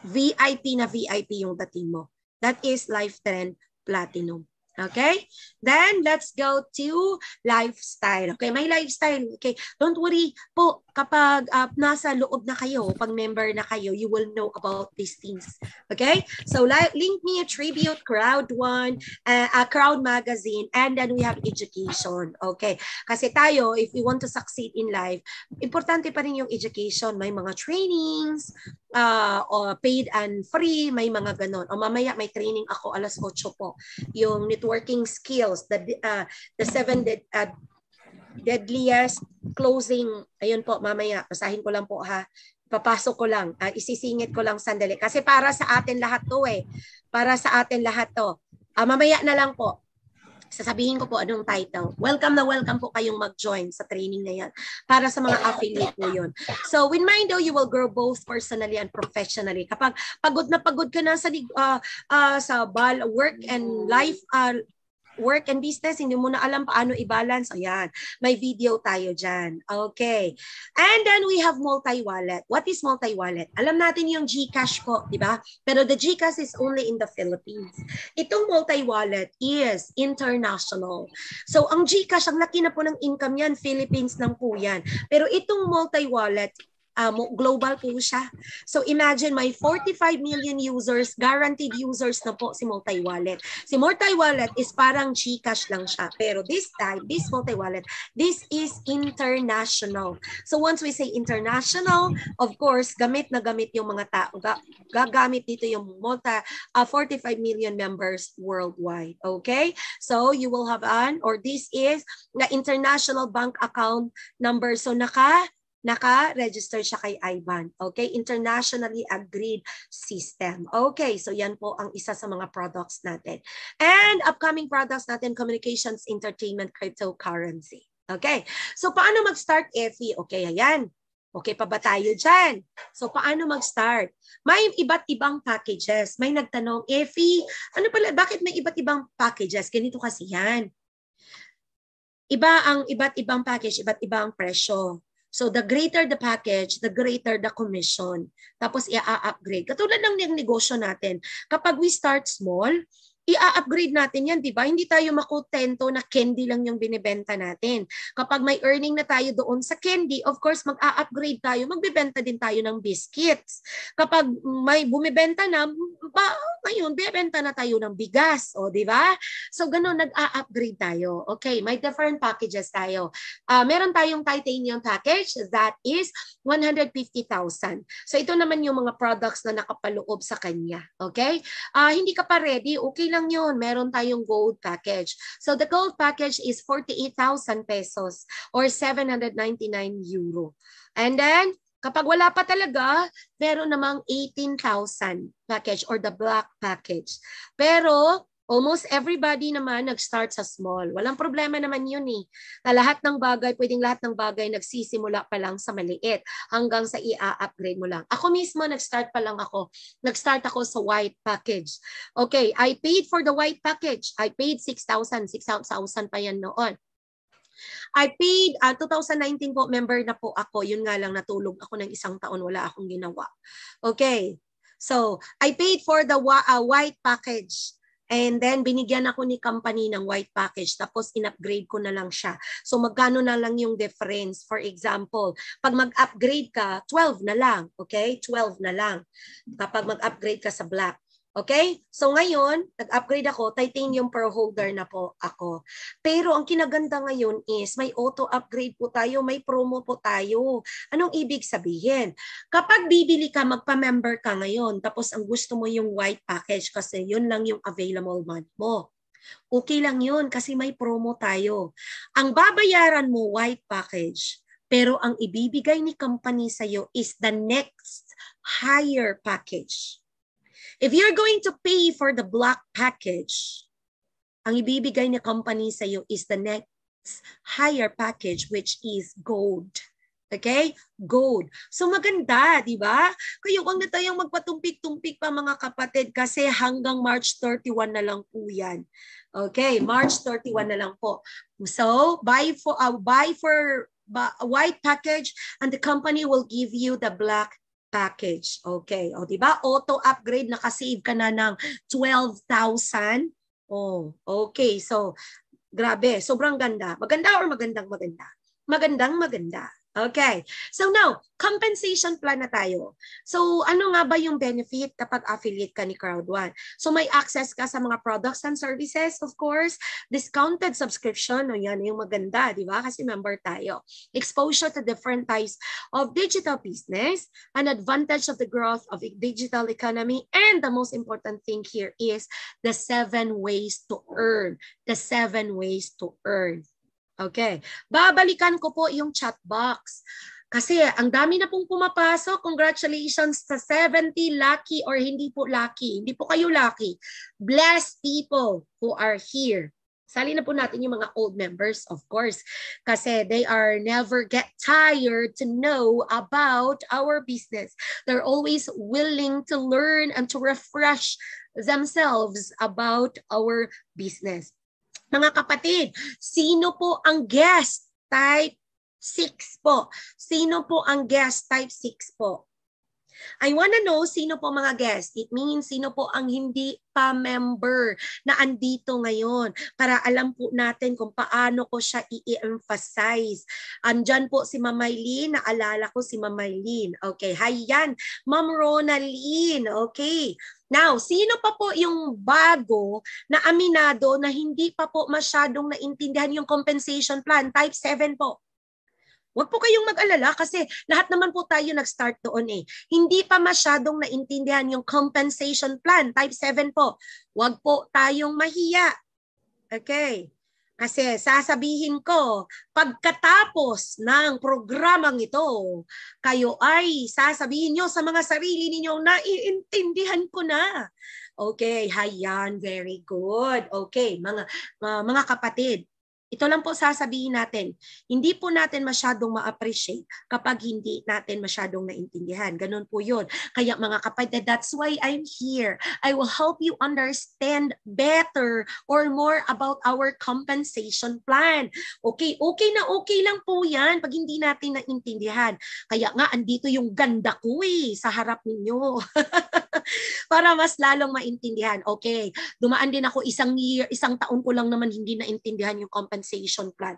VIP na VIP yung dating mo. That is Life Trend Platinum. Okay? Then, let's go to lifestyle. Okay, may lifestyle. Okay, don't worry po kapag uh, nasa loob na kayo, pag member na kayo, you will know about these things. Okay? So, li- link me a tribute, crowd one, uh, eh, a ah, crowd magazine, and then we have education. Okay? Kasi tayo, if we want to succeed in life, importante pa rin yung education. May mga trainings, uh, ah, or paid and free, may mga ganun. O mamaya, may training ako alas 8 po. Yung networking skills, the, uh, the seven de- uh, deadliest closing, ayun po, mamaya, basahin ko lang po ha, papasok ko lang, uh, isisingit ko lang sandali. Kasi para sa atin lahat to eh. Para sa atin lahat to. Uh, mamaya na lang po sasabihin ko po anong title. Welcome na welcome po kayong mag-join sa training na yan para sa mga affiliate po yun. So mind though, you will grow both personally and professionally. Kapag pagod na pagod ka na sa, uh, uh, sa bal, work and life, uh, work and business, hindi mo na alam paano i-balance. Ayan, may video tayo dyan. Okay. And then we have multi-wallet. What is multi-wallet? Alam natin yung GCash ko, di ba? Pero the GCash is only in the Philippines. Itong multi-wallet is international. So ang GCash, ang laki na po ng income yan, Philippines lang po yan. Pero itong multi-wallet, um, global po siya. So imagine may 45 million users, guaranteed users na po si multi-wallet. Si multi-wallet is parang Gcash lang siya. Pero this time, this multi-wallet, this is international. So once we say international, of course, gamit na gamit yung mga tao. Ga gagamit dito yung multi, uh, ah, 45 million members worldwide. Okay? So you will have an, or this is, na international bank account number. So naka naka-register siya kay IBAN. Okay? Internationally Agreed System. Okay, so yan po ang isa sa mga products natin. And upcoming products natin, communications, entertainment, cryptocurrency. Okay, so paano mag-start, Effie? Okay, ayan. Okay pa ba tayo dyan? So, paano mag-start? May iba't ibang packages. May nagtanong, Effie, ano pala, bakit may iba't ibang packages? Ganito kasi yan. Iba ang iba't ibang package, iba't ibang presyo. So the greater the package, the greater the commission. Tapos i-upgrade. Katulad ng negosyo natin. Kapag we start small, i-upgrade natin yan, di ba? Hindi tayo makutento na candy lang yung binibenta natin. Kapag may earning na tayo doon sa candy, of course, mag-upgrade tayo, magbibenta din tayo ng biscuits. Kapag may bumibenta na, ba, ngayon, bibenta na tayo ng bigas, o, di ba? So, ganun, nag-upgrade tayo. Okay, may different packages tayo. Uh, meron tayong titanium package that is 150,000. So, ito naman yung mga products na nakapaloob sa kanya. Okay? Uh, hindi ka pa ready, okay lang yun. Meron tayong gold package. So the gold package is 48,000 pesos or 799 euro. And then, kapag wala pa talaga, meron namang 18,000 package or the black package. Pero, Almost everybody naman nag-start sa small. Walang problema naman yun eh. Na lahat ng bagay, pwedeng lahat ng bagay nagsisimula pa lang sa maliit hanggang sa i-upgrade mo lang. Ako mismo, nag-start pa lang ako. Nag-start ako sa white package. Okay, I paid for the white package. I paid 6,000. 6,000 pa yan noon. I paid, uh, ah, 2019 po, member na po ako. Yun nga lang, natulog ako ng isang taon. Wala akong ginawa. Okay, So, I paid for the uh, white package. And then, binigyan ako ni company ng white package. Tapos, in-upgrade ko na lang siya. So, magkano na lang yung difference? For example, pag mag-upgrade ka, 12 na lang. Okay? 12 na lang. Kapag mag-upgrade ka sa black. Okay? So ngayon, nag-upgrade ako, titanium pro holder na po ako. Pero ang kinaganda ngayon is may auto-upgrade po tayo, may promo po tayo. Anong ibig sabihin? Kapag bibili ka, magpa-member ka ngayon, tapos ang gusto mo yung white package kasi yun lang yung available month mo. Okay lang yun kasi may promo tayo. Ang babayaran mo, white package. Pero ang ibibigay ni company sa'yo is the next higher package. If you're going to pay for the black package, ang ibibigay ni company sa iyo is the next higher package which is gold. Okay? Gold. So maganda, di ba? Kayo kung na tayong magpatumpik-tumpik pa mga kapatid kasi hanggang March 31 na lang po yan. Okay, March 31 na lang po. So, buy for, uh, buy for white package and the company will give you the black package. Okay. O, di ba? Auto-upgrade, nakasave ka na ng 12,000. Oh, okay. So, grabe. Sobrang ganda. Maganda or magandang maganda? Magandang maganda. Okay. So now, compensation plan na tayo. So ano nga ba yung benefit kapag affiliate ka ni Crowd1? So may access ka sa mga products and services, of course. Discounted subscription, o yan yung maganda, di ba? Kasi member tayo. Exposure to different types of digital business, an advantage of the growth of digital economy, and the most important thing here is the seven ways to earn. The seven ways to earn. Okay. Babalikan ko po yung chat box. Kasi ang dami na pong pumapasok. Congratulations sa 70 lucky or hindi po lucky. Hindi po kayo lucky. Bless people who are here. Sali na po natin yung mga old members, of course. Kasi they are never get tired to know about our business. They're always willing to learn and to refresh themselves about our business. Mga kapatid, sino po ang guest? Type 6 po. Sino po ang guest? Type 6 po. I wanna know sino po mga guests. It means sino po ang hindi pa member na andito ngayon para alam po natin kung paano ko siya i-emphasize. Andyan po si Mamaylin. naalala ko si Mamaylin. Okay, hi yan. Ma'am Ronaline, okay. Now, sino pa po yung bago na aminado na hindi pa po masyadong naintindihan yung compensation plan? Type 7 po. Huwag po kayong mag-alala kasi lahat naman po tayo nag-start doon eh. Hindi pa masyadong naintindihan yung compensation plan, type 7 po. Huwag po tayong mahiya. Okay. Kasi sasabihin ko, pagkatapos ng programang ito, kayo ay sasabihin nyo sa mga sarili ninyo, naiintindihan ko na. Okay, hayan, very good. Okay, mga, uh, mga kapatid, ito lang po sasabihin natin. Hindi po natin masyadong ma-appreciate kapag hindi natin masyadong naintindihan. Ganun po yun. Kaya mga kapatid, that's why I'm here. I will help you understand better or more about our compensation plan. Okay, okay na okay lang po yan pag hindi natin naintindihan. Kaya nga, andito yung ganda ko eh sa harap ninyo. <laughs> <laughs> para mas lalong maintindihan. Okay, dumaan din ako isang year, isang taon ko lang naman hindi naintindihan yung compensation plan.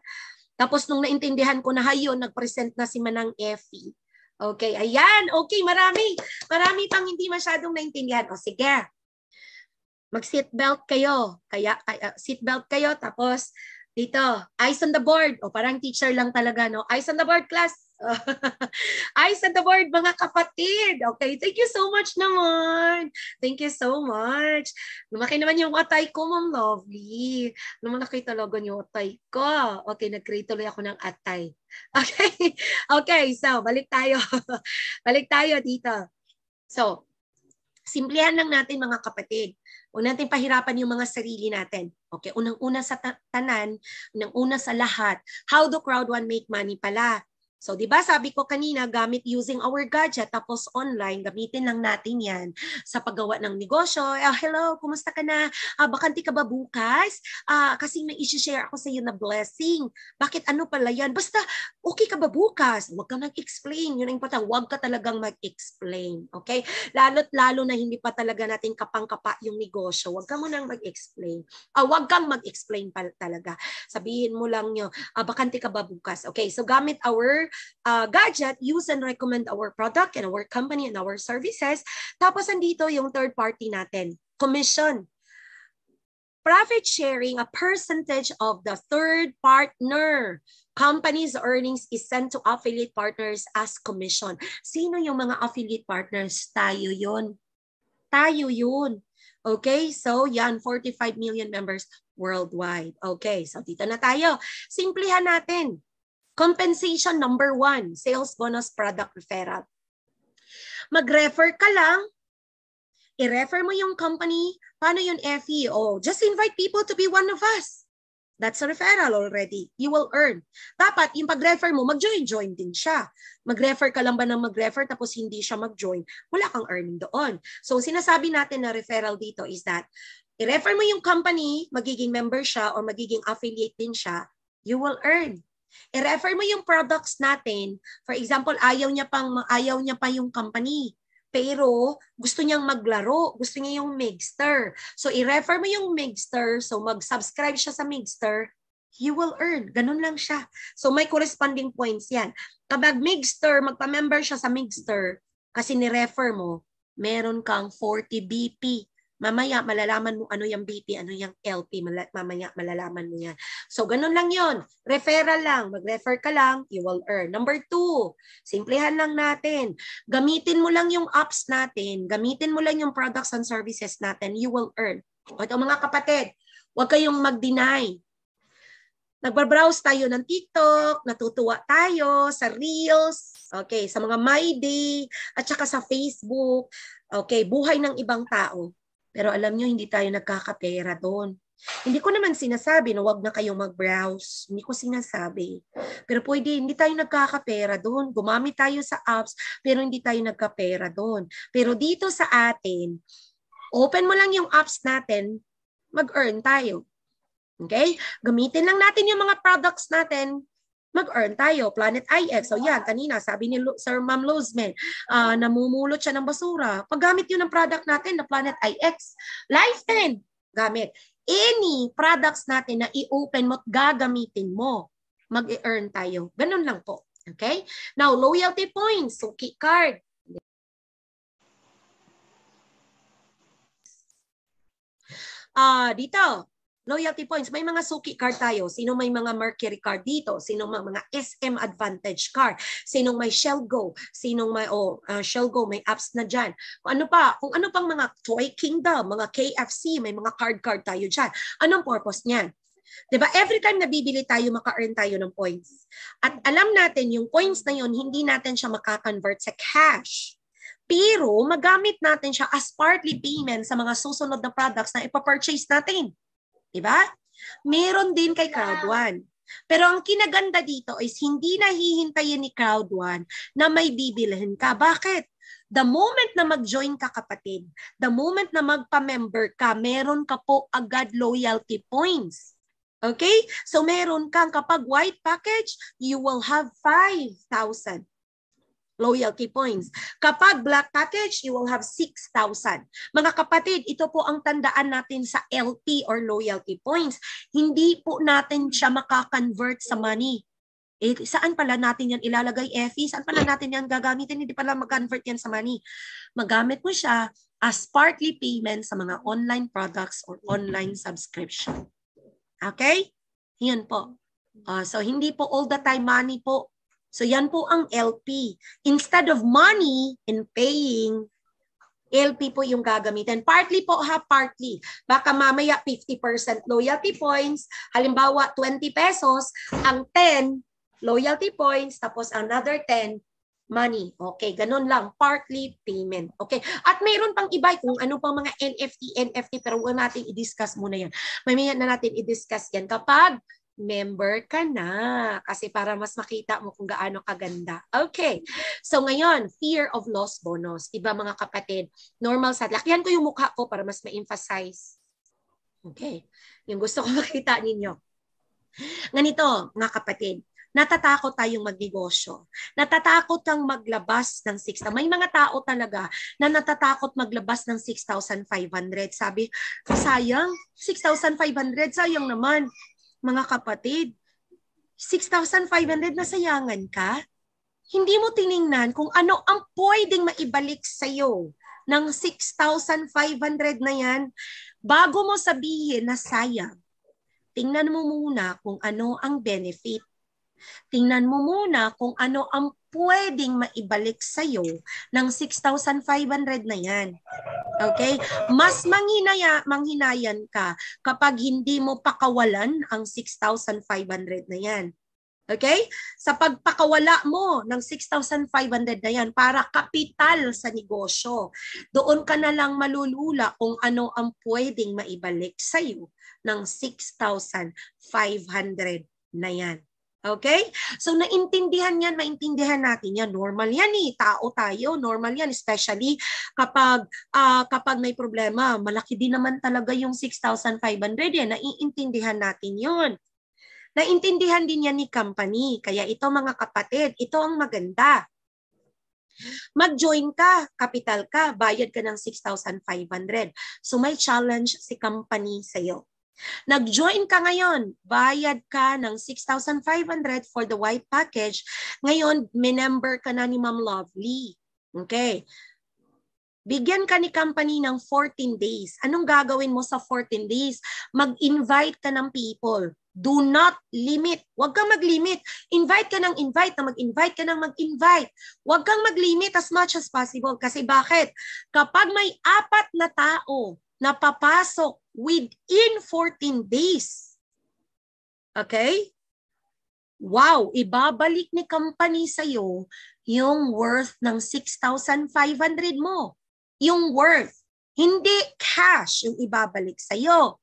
Tapos nung naintindihan ko na hayo, nag-present na si Manang Effie. Okay, ayan. Okay, marami. Marami pang hindi masyadong naintindihan. O sige, mag-seatbelt kayo. Kaya, kaya ah, seatbelt kayo. Tapos, dito, eyes on the board. O parang teacher lang talaga, no? Eyes on the board, class. I <laughs> said the word, mga kapatid. Okay, thank you so much naman. Thank you so much. Lumaki naman yung atay ko, Ma'am Lovely. Lumaki talaga yung atay ko. Okay, nag-create tuloy ako ng atay. <laughs> Okay, okay so balik tayo. <laughs> balik tayo dito. So, simplihan lang natin mga kapatid. Huwag natin pahirapan yung mga sarili natin. Okay, unang-una sa tanan, unang-una sa lahat. How do crowd one make money pala? So, di ba sabi ko kanina, gamit using our gadget, tapos online, gamitin lang natin yan sa paggawa ng negosyo. Uh, hello, kumusta ka na? Uh, ah, bakanti ka ba bukas? Uh, kasi may isi-share ako sa iyo na blessing. Bakit ano pala yan? Basta, okay ka ba bukas? Huwag ka mag-explain. Yun ang patang, huwag ka talagang mag-explain. Okay? Lalo't lalo na hindi pa talaga natin kapangkapa yung negosyo. Huwag ka munang mag-explain. Uh, huwag kang mag-explain pa talaga. Sabihin mo lang nyo, uh, bakanti ka ba bukas? Okay, so gamit our uh, gadget, use and recommend our product and our company and our services. Tapos andito yung third party natin, commission. Profit sharing, a percentage of the third partner company's earnings is sent to affiliate partners as commission. Sino yung mga affiliate partners? Tayo yun. Tayo yun. Okay, so yan, 45 million members worldwide. Okay, so dito na tayo. Simplihan natin. Compensation number one, sales bonus product referral. Mag-refer ka lang, i-refer mo yung company, paano yun FE? Oh, just invite people to be one of us. That's a referral already. You will earn. Dapat, yung pag-refer mo, mag-join-join din siya. Mag-refer ka lang ba ng mag-refer tapos hindi siya mag-join, wala kang earning doon. So, sinasabi natin na referral dito is that i-refer mo yung company, magiging member siya or magiging affiliate din siya, you will earn. I-refer mo yung products natin. For example, ayaw niya pang ayaw niya pa yung company. Pero gusto niyang maglaro, gusto niya yung Mixter. So i-refer mo yung Mixter, so mag-subscribe siya sa Mixter, you will earn. Ganun lang siya. So may corresponding points yan. Kapag Mixter, magpa-member siya sa Mixter kasi ni-refer mo, meron kang 40 BP Mamaya, malalaman mo ano yung BP, ano yung LP. Mala- mamaya, malalaman mo yan. So, ganun lang yon Referral lang. Mag-refer ka lang, you will earn. Number two, simplihan lang natin. Gamitin mo lang yung apps natin. Gamitin mo lang yung products and services natin. You will earn. Ito mga kapatid, huwag kayong mag-deny. Nagbabrowse tayo ng TikTok, natutuwa tayo sa Reels, okay, sa mga My Day, at saka sa Facebook. Okay, buhay ng ibang tao. Pero alam nyo, hindi tayo nagkakapera doon. Hindi ko naman sinasabi na wag na kayong mag-browse. Hindi ko sinasabi. Pero pwede, hindi tayo nagkakapera doon. Gumamit tayo sa apps, pero hindi tayo nagkapera doon. Pero dito sa atin, open mo lang yung apps natin, mag-earn tayo. Okay? Gamitin lang natin yung mga products natin mag-earn tayo. Planet IX. So yan, kanina sabi ni Sir Ma'am Lozman, uh, ah, namumulot siya ng basura. Paggamit yun ng product natin na Planet IX. Lifetime gamit. Any products natin na i-open mo at gagamitin mo, mag-earn tayo. Ganun lang po. Okay? Now, loyalty points. So, key card. Ah, uh, dito, loyalty points. May mga suki card tayo. Sino may mga Mercury card dito? Sino may mga SM Advantage card? Sino may Shell Go? Sino may oh, uh, Shell Go? May apps na dyan. Kung ano pa? Kung ano pang mga Toy Kingdom, mga KFC, may mga card card tayo dyan. Anong purpose niyan? 'Di ba? Every time na bibili tayo, maka-earn tayo ng points. At alam natin yung points na 'yon, hindi natin siya makakonvert sa cash. Pero magamit natin siya as partly payment sa mga susunod na products na ipapurchase natin. Diba? Meron din kay crowd 1. Pero ang kinaganda dito is hindi nahihintayin ni crowd 1 na may bibilhin ka. Bakit? The moment na mag-join ka kapatid, the moment na magpa-member ka, meron ka po agad loyalty points. Okay? So meron kang kapag white package, you will have 5,000 loyalty points. Kapag black package, you will have 6,000. Mga kapatid, ito po ang tandaan natin sa LP or loyalty points. Hindi po natin siya makakonvert sa money. Eh, saan pala natin yan ilalagay, Effie? Saan pala natin yan gagamitin? Hindi pala mag-convert yan sa money. Magamit mo siya as partly payment sa mga online products or online subscription. Okay? Yun po. Uh, so, hindi po all the time money po So yan po ang LP. Instead of money in paying, LP po yung gagamitin. Partly po ha, partly. Baka mamaya 50% loyalty points. Halimbawa, 20 pesos. Ang 10, loyalty points. Tapos another 10, money. Okay, ganun lang. Partly payment. Okay. At mayroon pang iba kung ano pang mga NFT, NFT. Pero huwag natin i-discuss muna yan. Mamaya na natin i-discuss yan. Kapag member ka na. Kasi para mas makita mo kung gaano kaganda. Okay. So ngayon, fear of loss bonus. Diba mga kapatid? Normal sa Lakihan ko yung mukha ko para mas ma-emphasize. Okay. Yung gusto ko <laughs> makita ninyo. Ganito, mga kapatid, natatakot tayong magnegosyo. Natatakot ang maglabas ng 6,000. May mga tao talaga na natatakot maglabas ng 6,500. Sabi, sayang, 6,500, sayang naman mga kapatid, 6,500 na sayangan ka? Hindi mo tiningnan kung ano ang pwedeng maibalik sa iyo ng 6,500 na yan bago mo sabihin na sayang. Tingnan mo muna kung ano ang benefit tingnan mo muna kung ano ang pwedeng maibalik sa'yo ng 6,500 na yan. Okay? Mas manghinaya, manghinayan ka kapag hindi mo pakawalan ang 6,500 na yan. Okay? Sa pagpakawala mo ng 6,500 na yan para kapital sa negosyo, doon ka na lang malulula kung ano ang pwedeng maibalik sa'yo ng 6,500 na yan. Okay? So, naintindihan yan, maintindihan natin yan. Normal yan eh. Tao tayo. Normal yan. Especially kapag, uh, kapag may problema. Malaki din naman talaga yung 6,500 eh. Naiintindihan natin yon. Naintindihan din yan ni company. Kaya ito mga kapatid, ito ang maganda. Mag-join ka, kapital ka, bayad ka ng 6,500. So may challenge si company sa'yo. Nag-join ka ngayon, bayad ka ng 6,500 for the white package. Ngayon, member ka na ni Ma'am Lovely. Okay. Bigyan ka ni company ng 14 days. Anong gagawin mo sa 14 days? Mag-invite ka ng people. Do not limit. Huwag kang mag-limit. Invite ka ng invite na mag-invite ka ng mag-invite. Huwag kang mag-limit as much as possible. Kasi bakit? Kapag may apat na tao na papasok within 14 days. Okay? Wow, ibabalik ni company sa iyo yung worth ng 6,500 mo. Yung worth. Hindi cash yung ibabalik sa iyo.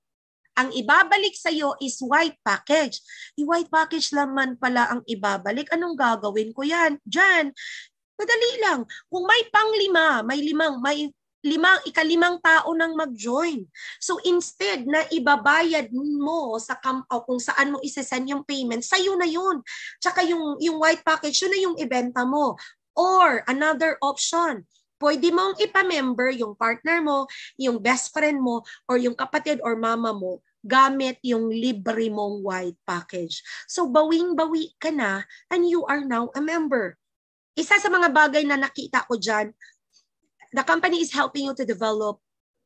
Ang ibabalik sa iyo is white package. Yung white package lang man pala ang ibabalik. Anong gagawin ko yan? Diyan, madali lang. Kung may panglima, may limang, may limang, ikalimang tao nang mag-join. So instead na ibabayad mo sa kam- o kung saan mo isasend yung payment, sa'yo na yun. Tsaka yung, yung white package, yun na yung ibenta mo. Or another option, pwede mong ipamember yung partner mo, yung best friend mo, or yung kapatid or mama mo gamit yung libre mong white package. So bawing-bawi ka na and you are now a member. Isa sa mga bagay na nakita ko dyan, the company is helping you to develop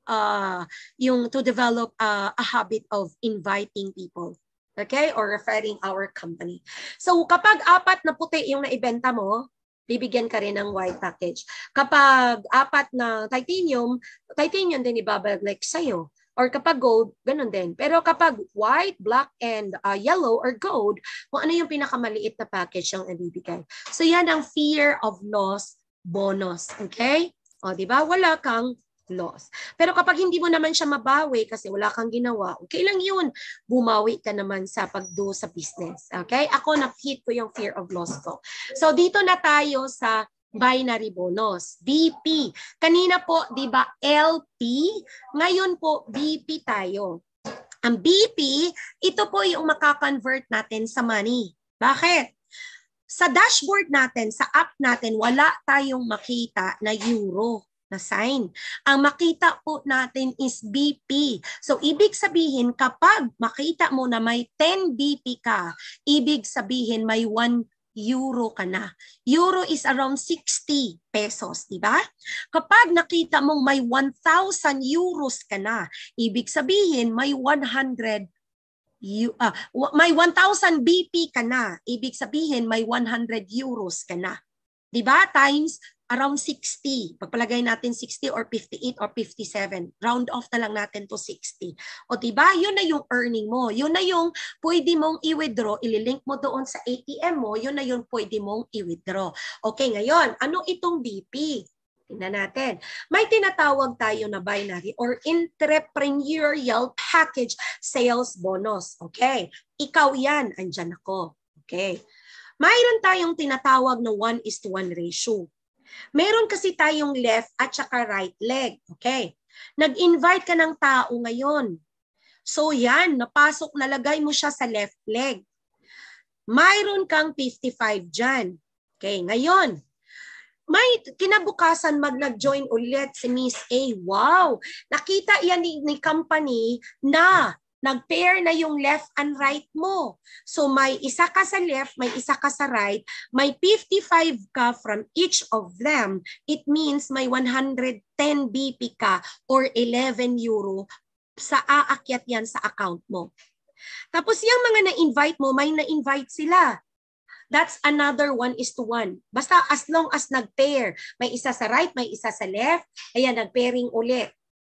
uh, yung to develop uh, a habit of inviting people. Okay? Or referring our company. So kapag apat na puti yung naibenta mo, bibigyan ka rin ng white package. Kapag apat na titanium, titanium din ibabalik sa'yo. Or kapag gold, ganun din. Pero kapag white, black, and uh, yellow or gold, kung ano yung pinakamaliit na package ang ibibigay. So yan ang fear of loss bonus. Okay? O, di ba? Wala kang loss. Pero kapag hindi mo naman siya mabawi kasi wala kang ginawa, okay lang yun. Bumawi ka naman sa pagdo sa business. Okay? Ako, na-hit ko yung fear of loss ko. So, dito na tayo sa binary bonus, BP. Kanina po, di ba, LP? Ngayon po, BP tayo. Ang BP, ito po yung makakonvert natin sa money. Bakit? Sa dashboard natin, sa app natin, wala tayong makita na euro na sign. Ang makita po natin is BP. So, ibig sabihin, kapag makita mo na may 10 BP ka, ibig sabihin may 1 euro ka na. Euro is around 60 pesos, di ba? Kapag nakita mong may 1,000 euros ka na, ibig sabihin may 100 you, ah, may 1,000 BP ka na. Ibig sabihin, may 100 euros ka na. Diba? Times around 60. Pagpalagay natin 60 or 58 or 57. Round off na lang natin to 60. O diba? Yun na yung earning mo. Yun na yung pwede mong i-withdraw. Ililink mo doon sa ATM mo. Yun na yung pwede mong i-withdraw. Okay, ngayon, ano itong BP? Tingnan natin. May tinatawag tayo na binary or entrepreneurial package sales bonus. Okay. Ikaw yan. Andyan ako. Okay. Mayroon tayong tinatawag na 1 is to 1 ratio. Meron kasi tayong left at saka right leg. Okay. Nag-invite ka ng tao ngayon. So yan, napasok, nalagay mo siya sa left leg. Mayroon kang 55 dyan. Okay, ngayon, may kinabukasan mag nag-join ulit si Miss A. Wow! Nakita yan ni, ni company na nag-pair na yung left and right mo. So may isa ka sa left, may isa ka sa right, may 55 ka from each of them. It means may 110 BP ka or 11 euro sa aakyat yan sa account mo. Tapos yung mga na-invite mo, may na-invite sila. That's another one is to one. Basta as long as nag-pair, may isa sa right, may isa sa left, ayan, nag-pairing uli.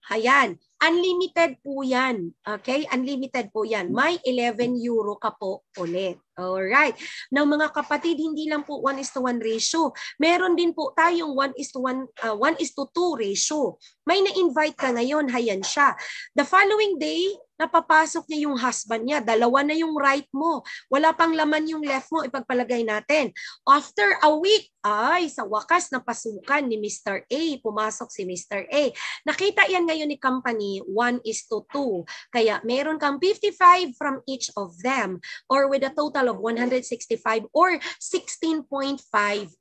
Ayan, unlimited po yan. Okay, unlimited po yan. May 11 euro ka po ulit. Alright. Now mga kapatid, hindi lang po 1 is to 1 ratio. Meron din po tayong 1 is to 1, uh, 1 is to 2 ratio. May na-invite ka ngayon, hayan siya. The following day, napapasok niya yung husband niya. Dalawa na yung right mo. Wala pang laman yung left mo, ipagpalagay natin. After a week, ay, sa wakas na pasukan ni Mr. A, pumasok si Mr. A. Nakita yan ngayon ni company, 1 is to 2. Kaya meron kang 55 from each of them or with a total of 165 or 16.5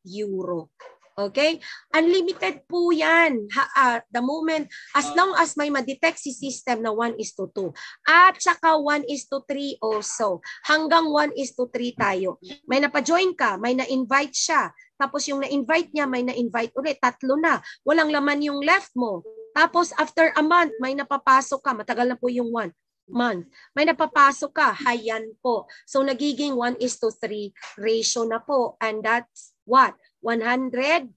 euro. Okay? Unlimited po yan. Ha, uh, the moment, as long as may ma-detect si system na 1 is to 2. At saka 1 is to 3 also. Hanggang 1 is to 3 tayo. May napajoin ka, may na-invite siya. Tapos yung na-invite niya, may na-invite ulit. Tatlo na. Walang laman yung left mo. Tapos after a month, may napapasok ka. Matagal na po yung 1 month. May napapasok ka, hayan po. So nagiging 1 is to 3 ratio na po. And that's what? 100,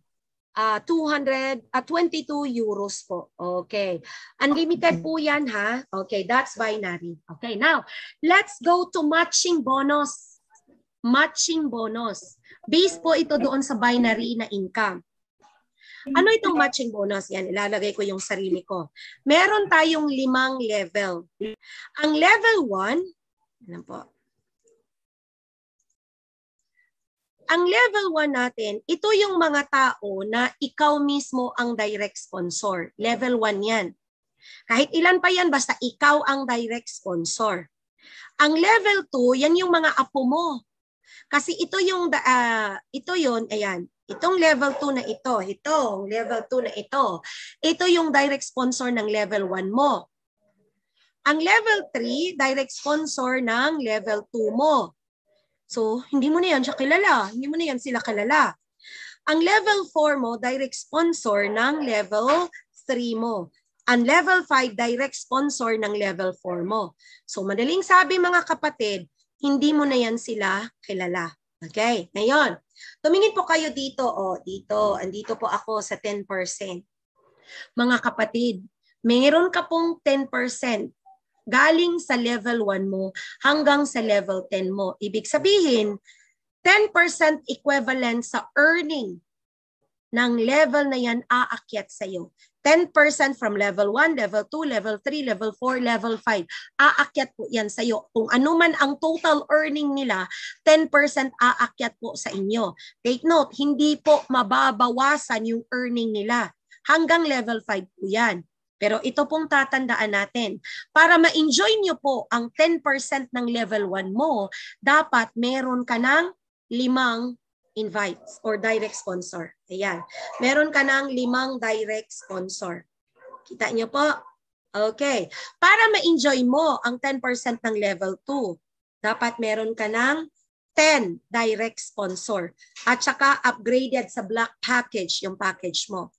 uh, 200, uh, 22 euros po. Okay. Unlimited po yan ha. Okay, that's binary. Okay, now, let's go to matching bonus. Matching bonus. Based po ito doon sa binary na income. Ano itong matching bonus? Yan, ilalagay ko yung sarili ko. Meron tayong limang level. Ang level 1, ano po? Ang level 1 natin, ito yung mga tao na ikaw mismo ang direct sponsor. Level 1 yan. Kahit ilan pa yan, basta ikaw ang direct sponsor. Ang level 2, yan yung mga apo mo. Kasi ito yung, uh, ito yon ayan, itong level 2 na ito, itong level 2 na ito, ito yung direct sponsor ng level 1 mo. Ang level 3, direct sponsor ng level 2 mo. So, hindi mo na yan siya kilala. Hindi mo na yan sila kilala. Ang level 4 mo, direct sponsor ng level 3 mo. Ang level 5, direct sponsor ng level 4 mo. So, madaling sabi mga kapatid, hindi mo na yan sila kilala. Okay, ngayon, tumingin po kayo dito, o oh, dito, andito po ako sa 10%. Mga kapatid, meron ka pong 10% galing sa level 1 mo hanggang sa level 10 mo. Ibig sabihin, 10% equivalent sa earning ng level na yan aakyat sa iyo. 10% from level 1, level 2, level 3, level 4, level 5. Aakyat po yan sa iyo. Kung anuman ang total earning nila, 10% aakyat po sa inyo. Take note, hindi po mababawasan yung earning nila. Hanggang level 5 po yan. Pero ito pong tatandaan natin. Para ma-enjoy nyo po ang 10% ng level 1 mo, dapat meron ka ng limang invites or direct sponsor. Ayan. Meron ka ng limang direct sponsor. Kita nyo po? Okay. Para ma-enjoy mo ang 10% ng level 2, dapat meron ka ng 10 direct sponsor. At saka upgraded sa black package yung package mo.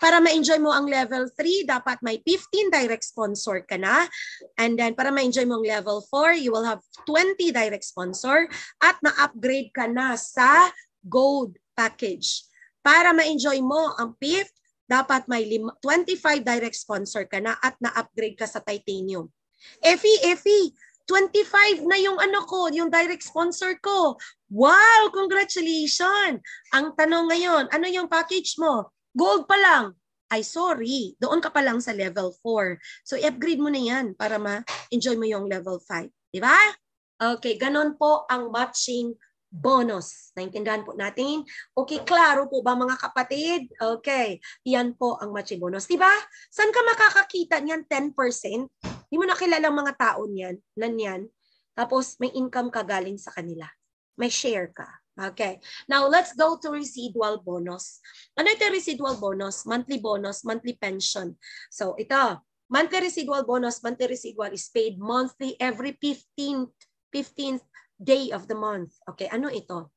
Para ma-enjoy mo ang level 3, dapat may 15 direct sponsor ka na. And then para ma-enjoy mo ang level 4, you will have 20 direct sponsor at na-upgrade ka na sa gold package. Para ma-enjoy mo ang fifth, dapat may 25 direct sponsor ka na at na-upgrade ka sa titanium. Effie, Effie, 25 na yung ano ko, yung direct sponsor ko. Wow, congratulations! Ang tanong ngayon, ano yung package mo? Gold pa lang. Ay, sorry. Doon ka pa lang sa level 4. So, i-upgrade mo na yan para ma-enjoy mo yung level 5. Di ba? Okay, ganon po ang matching bonus. Naintindihan po natin? Okay, klaro po ba mga kapatid? Okay, yan po ang matching bonus. Di ba? San ka makakakita niyan 10%? Hindi mo nakilala ang mga tao niyan, nan yan. Tapos may income ka galing sa kanila. May share ka. Okay. Now, let's go to residual bonus. Ano ito residual bonus? Monthly bonus, monthly pension. So, ito, monthly residual bonus, monthly residual is paid monthly every 15th, 15th day of the month. Okay, ano ito?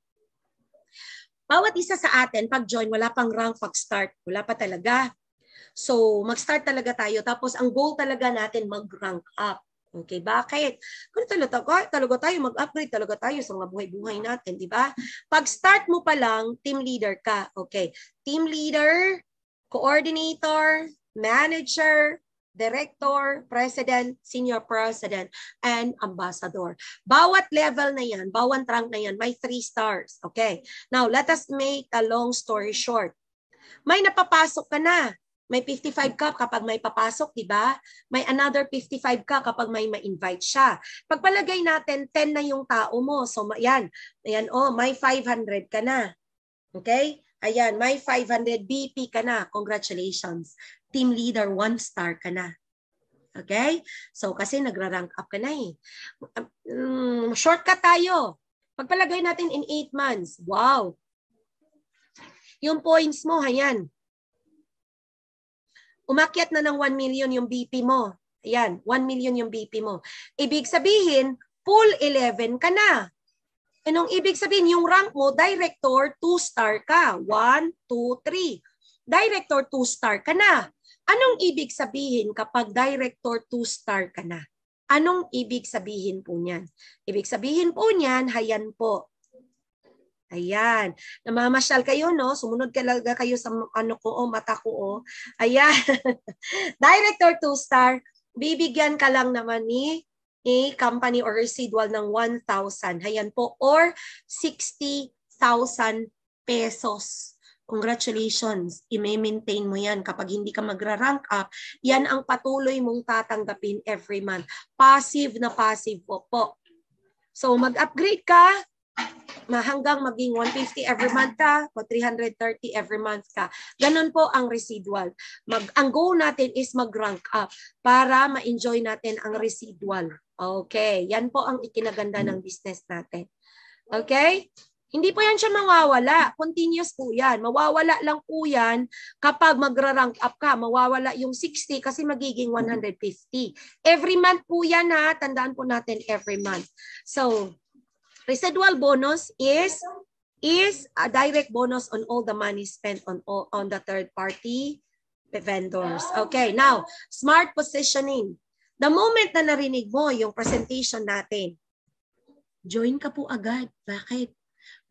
Bawat isa sa atin, pag join, wala pang rank pag-start. Wala pa talaga. So, mag-start talaga tayo. Tapos, ang goal talaga natin, mag-rank up. Okay, bakit? Kung talaga, talaga tayo mag-upgrade, talaga tayo sa mga buhay-buhay natin, di ba? Pag-start mo pa lang, team leader ka. Okay, team leader, coordinator, manager, director, president, senior president, and ambassador. Bawat level na yan, bawat rank na yan, may three stars. Okay, now let us make a long story short. May napapasok ka na. May 55 ka kapag may papasok, di ba? May another 55 ka kapag may ma-invite siya. Pagpalagay natin, 10 na yung tao mo. So, yan. Ayan, oh, may 500 ka na. Okay? Ayan, may 500 BP ka na. Congratulations. Team leader, one star ka na. Okay? So, kasi nagra-rank up ka na eh. Um, mm, shortcut tayo. Pagpalagay natin in 8 months, wow. Yung points mo, ayan, umakyat na ng 1 million yung BP mo. Ayan, 1 million yung BP mo. Ibig sabihin, full 11 ka na. Anong ibig sabihin? Yung rank mo, director, 2-star ka. 1, 2, 3. Director, 2-star ka na. Anong ibig sabihin kapag director, 2-star ka na? Anong ibig sabihin po niyan? Ibig sabihin po niyan, hayan po. Ayan. Namamasyal kayo, no? Sumunod talaga kayo sa ano ko, oh, mata ko, oh. Ayan. <laughs> Director 2-star, bibigyan ka lang naman ni a company or residual ng 1,000. Ayan po. Or 60,000 pesos. Congratulations, i-maintain mo yan. Kapag hindi ka magra-rank up, yan ang patuloy mong tatanggapin every month. Passive na passive po po. So mag-upgrade ka, hanggang maging 150 every month ka o 330 every month ka. Ganun po ang residual. Mag, ang goal natin is mag-rank up para ma-enjoy natin ang residual. Okay, yan po ang ikinaganda ng business natin. Okay? Hindi po yan siya mawawala. Continuous po yan. Mawawala lang po yan kapag magra-rank up ka. Mawawala yung 60 kasi magiging 150. Every month po yan ha. Tandaan po natin every month. So, Residual bonus is is a direct bonus on all the money spent on on the third party vendors. Okay, now, smart positioning. The moment na narinig mo yung presentation natin, join ka po agad. Bakit?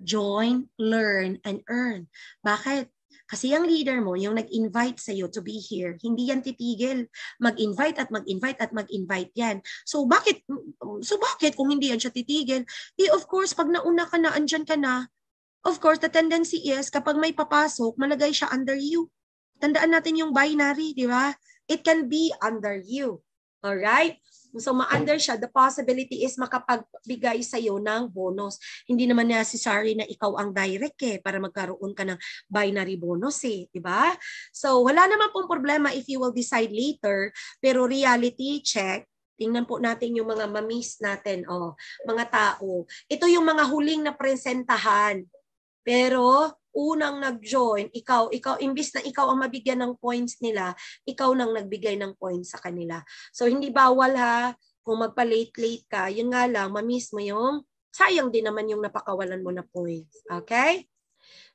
Join, learn, and earn. Bakit? Kasi yung leader mo, yung nag-invite sa iyo to be here, hindi yan titigil. Mag-invite at mag-invite at mag-invite yan. So bakit so bakit kung hindi yan siya titigil? Eh, of course, pag nauna ka na, andyan ka na, of course, the tendency is kapag may papasok, malagay siya under you. Tandaan natin yung binary, di ba? It can be under you. All right? So ma-under siya, the possibility is makapagbigay sa iyo ng bonus. Hindi naman necessary na ikaw ang direct eh para magkaroon ka ng binary bonus eh, 'di ba? So wala naman pong problema if you will decide later, pero reality check Tingnan po natin yung mga mamis natin, oh, mga tao. Ito yung mga huling na presentahan. Pero unang nag-join, ikaw, ikaw, imbis na ikaw ang mabigyan ng points nila, ikaw nang nagbigay ng points sa kanila. So, hindi bawal ha, kung magpa-late-late ka, yun nga lang, mamiss mo yung, sayang din naman yung napakawalan mo na points. Okay?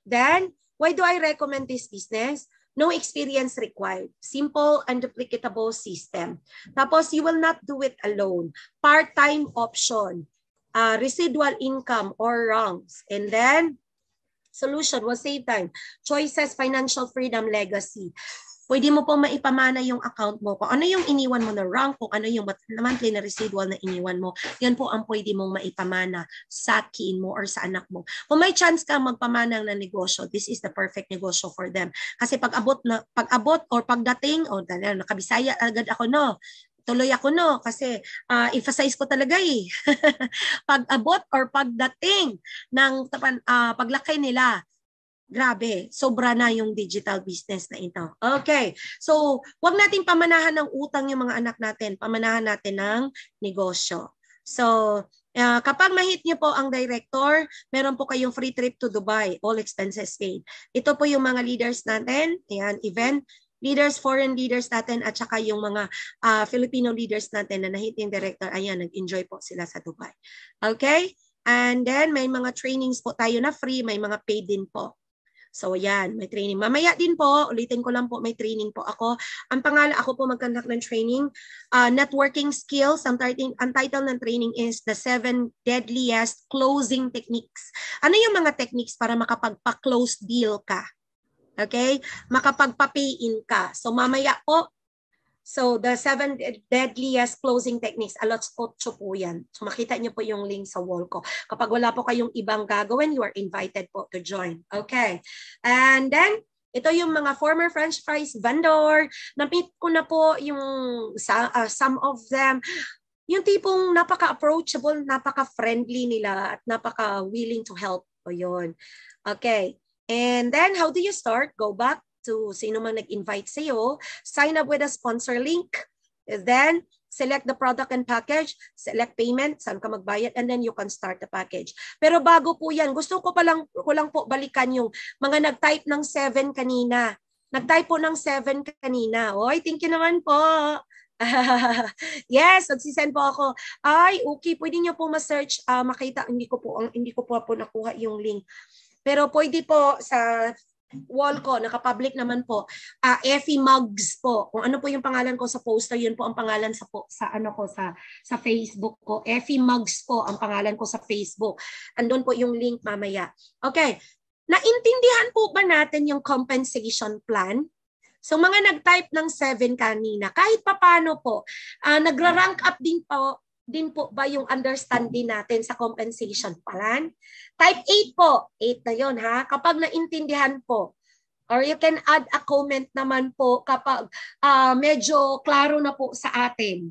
Then, why do I recommend this business? No experience required. Simple and duplicatable system. Tapos, you will not do it alone. Part-time option. Uh, residual income or wrongs. And then, solution was save time. Choices, financial freedom, legacy. Pwede mo pong maipamana yung account mo. Kung ano yung iniwan mo na rank, kung ano yung monthly na residual na iniwan mo, yan po ang pwede mong maipamana sa kin mo or sa anak mo. Kung may chance ka magpamana ng negosyo, this is the perfect negosyo for them. Kasi pag abot na pag abot or pagdating, o oh, nakabisaya agad ako no, Tuloy ako no kasi uh, emphasize ko talaga eh. <laughs> Pag-abot or pagdating ng uh, paglaki nila, Grabe, sobra na yung digital business na ito. Okay, so wag natin pamanahan ng utang yung mga anak natin. Pamanahan natin ng negosyo. So, Uh, kapag ma-hit niyo po ang director, meron po kayong free trip to Dubai, all expenses paid. Ito po yung mga leaders natin, ayan, event leaders, foreign leaders natin at saka yung mga uh, Filipino leaders natin na nahiting director, ayan, nag-enjoy po sila sa Dubai. Okay? And then, may mga trainings po tayo na free, may mga paid din po. So ayan, may training. Mamaya din po, ulitin ko lang po, may training po ako. Ang pangalan, ako po mag ng training. Uh, networking skills, ang, tarting, ang title ng training is The Seven Deadliest Closing Techniques. Ano yung mga techniques para makapagpa-close deal ka? Okay? Makapagpapiin ka. So mamaya po, so the seven deadliest closing techniques, alas 8 po yan. So makita niyo po yung link sa wall ko. Kapag wala po kayong ibang gagawin, you are invited po to join. Okay. And then, ito yung mga former french fries vendor. Napit ko na po yung uh, some of them yung tipong napaka-approachable, napaka-friendly nila at napaka-willing to help. O yun. Okay. And then how do you start? Go back to sino man nag-invite sa'yo. Sign up with a sponsor link. And then select the product and package, select payment, saan ka magbayad, and then you can start the package. Pero bago po yan, gusto ko, palang, ko lang po balikan yung mga nag-type ng 7 kanina. Nag-type po ng 7 kanina. Oy, thank you naman po. <laughs> yes, nagsisend po ako. Ay, okay, pwede niyo po ma-search, uh, makita, hindi ko po, ang, hindi ko po po nakuha yung link. Pero pwede po sa wall ko, nakapublic naman po, uh, Effie Mugs po. Kung ano po yung pangalan ko sa poster, yun po ang pangalan sa po, sa ano ko sa sa Facebook ko. Effie Mugs po ang pangalan ko sa Facebook. Andun po yung link mamaya. Okay. Naintindihan po ba natin yung compensation plan? So mga nag-type ng 7 kanina, kahit papano po, uh, nagra-rank up din po din po ba yung understanding natin sa compensation plan? Type 8 po. 8 na yon ha. Kapag naintindihan po. Or you can add a comment naman po kapag uh, medyo klaro na po sa atin.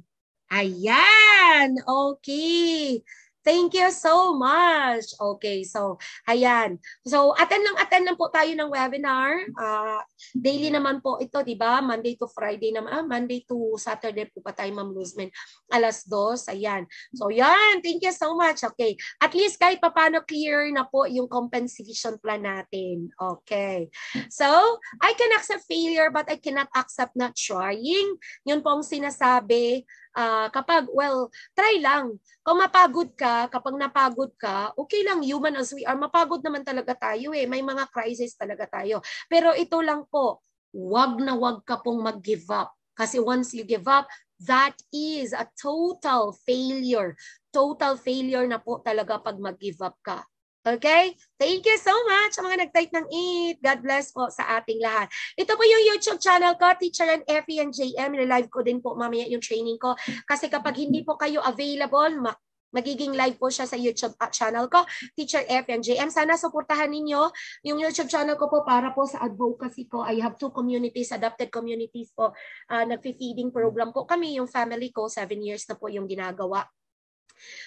Ayan. Okay. Thank you so much. Okay, so ayan. So attend lang attend lang po tayo ng webinar. Uh, daily naman po ito, 'di ba? Monday to Friday naman, ah, Monday to Saturday po pa tayo Ma'am Luzman. Alas 2, ayan. So 'yan, thank you so much. Okay. At least kahit papaano clear na po yung compensation plan natin. Okay. So, I can accept failure but I cannot accept not trying. Yun po ang sinasabi uh, kapag, well, try lang. Kung mapagod ka, kapag napagod ka, okay lang, human as we are, mapagod naman talaga tayo eh. May mga crisis talaga tayo. Pero ito lang po, wag na wag ka pong mag-give up. Kasi once you give up, that is a total failure. Total failure na po talaga pag mag-give up ka. Okay? Thank you so much sa mga nag-type ng 8. God bless po sa ating lahat. Ito po yung YouTube channel ko, Teacher and Effie and JM. Live ko din po mamaya yung training ko. Kasi kapag hindi po kayo available, mak magiging live po siya sa YouTube ah, channel ko, Teacher FNJM. Sana suportahan ninyo yung YouTube channel ko po para po sa advocacy ko. I have two communities, adopted communities po. Uh, ah, Nag-feeding program po kami, yung family ko, seven years na po yung ginagawa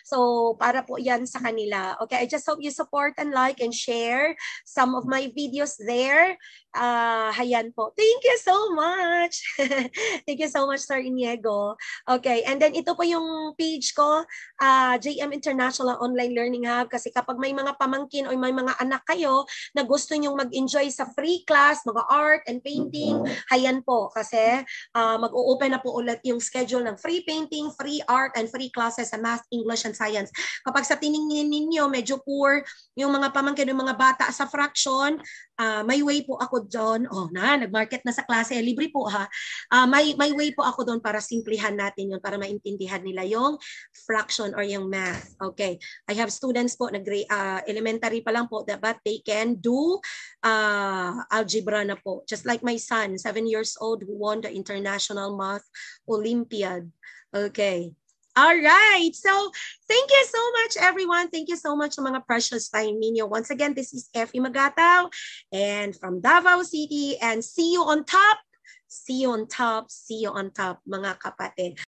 So, para po yan sa kanila. Okay, I just hope you support and like and share some of my videos there. Uh, ayan po. Thank you so much. <laughs> Thank you so much, Sir Iniego. Okay, and then ito po yung page ko, uh, ah, JM International Online Learning Hub. Kasi kapag may mga pamangkin o may mga anak kayo na gusto nyong mag-enjoy sa free class, mga art and painting, hayan po. Kasi uh, ah, mag-open na po ulit yung schedule ng free painting, free art, and free classes sa math, English, and science. Kapag sa tiningin ninyo, medyo poor yung mga pamangkin ng mga bata sa fraction, uh, may way po ako doon. Oh, na, nag-market na sa klase. Eh, libre po ha. Uh, may, may way po ako doon para simplihan natin yun, para maintindihan nila yung fraction or yung math. Okay. I have students po, nag uh, ah, elementary pa lang po, but they can do uh, algebra na po. Just like my son, seven years old, who won the International Math Olympiad. Okay. All right. So, thank you so much, everyone. Thank you so much sa mga precious time ninyo. Once again, this is Effie Magataw and from Davao City. And see you on top. See you on top. See you on top, mga kapatid.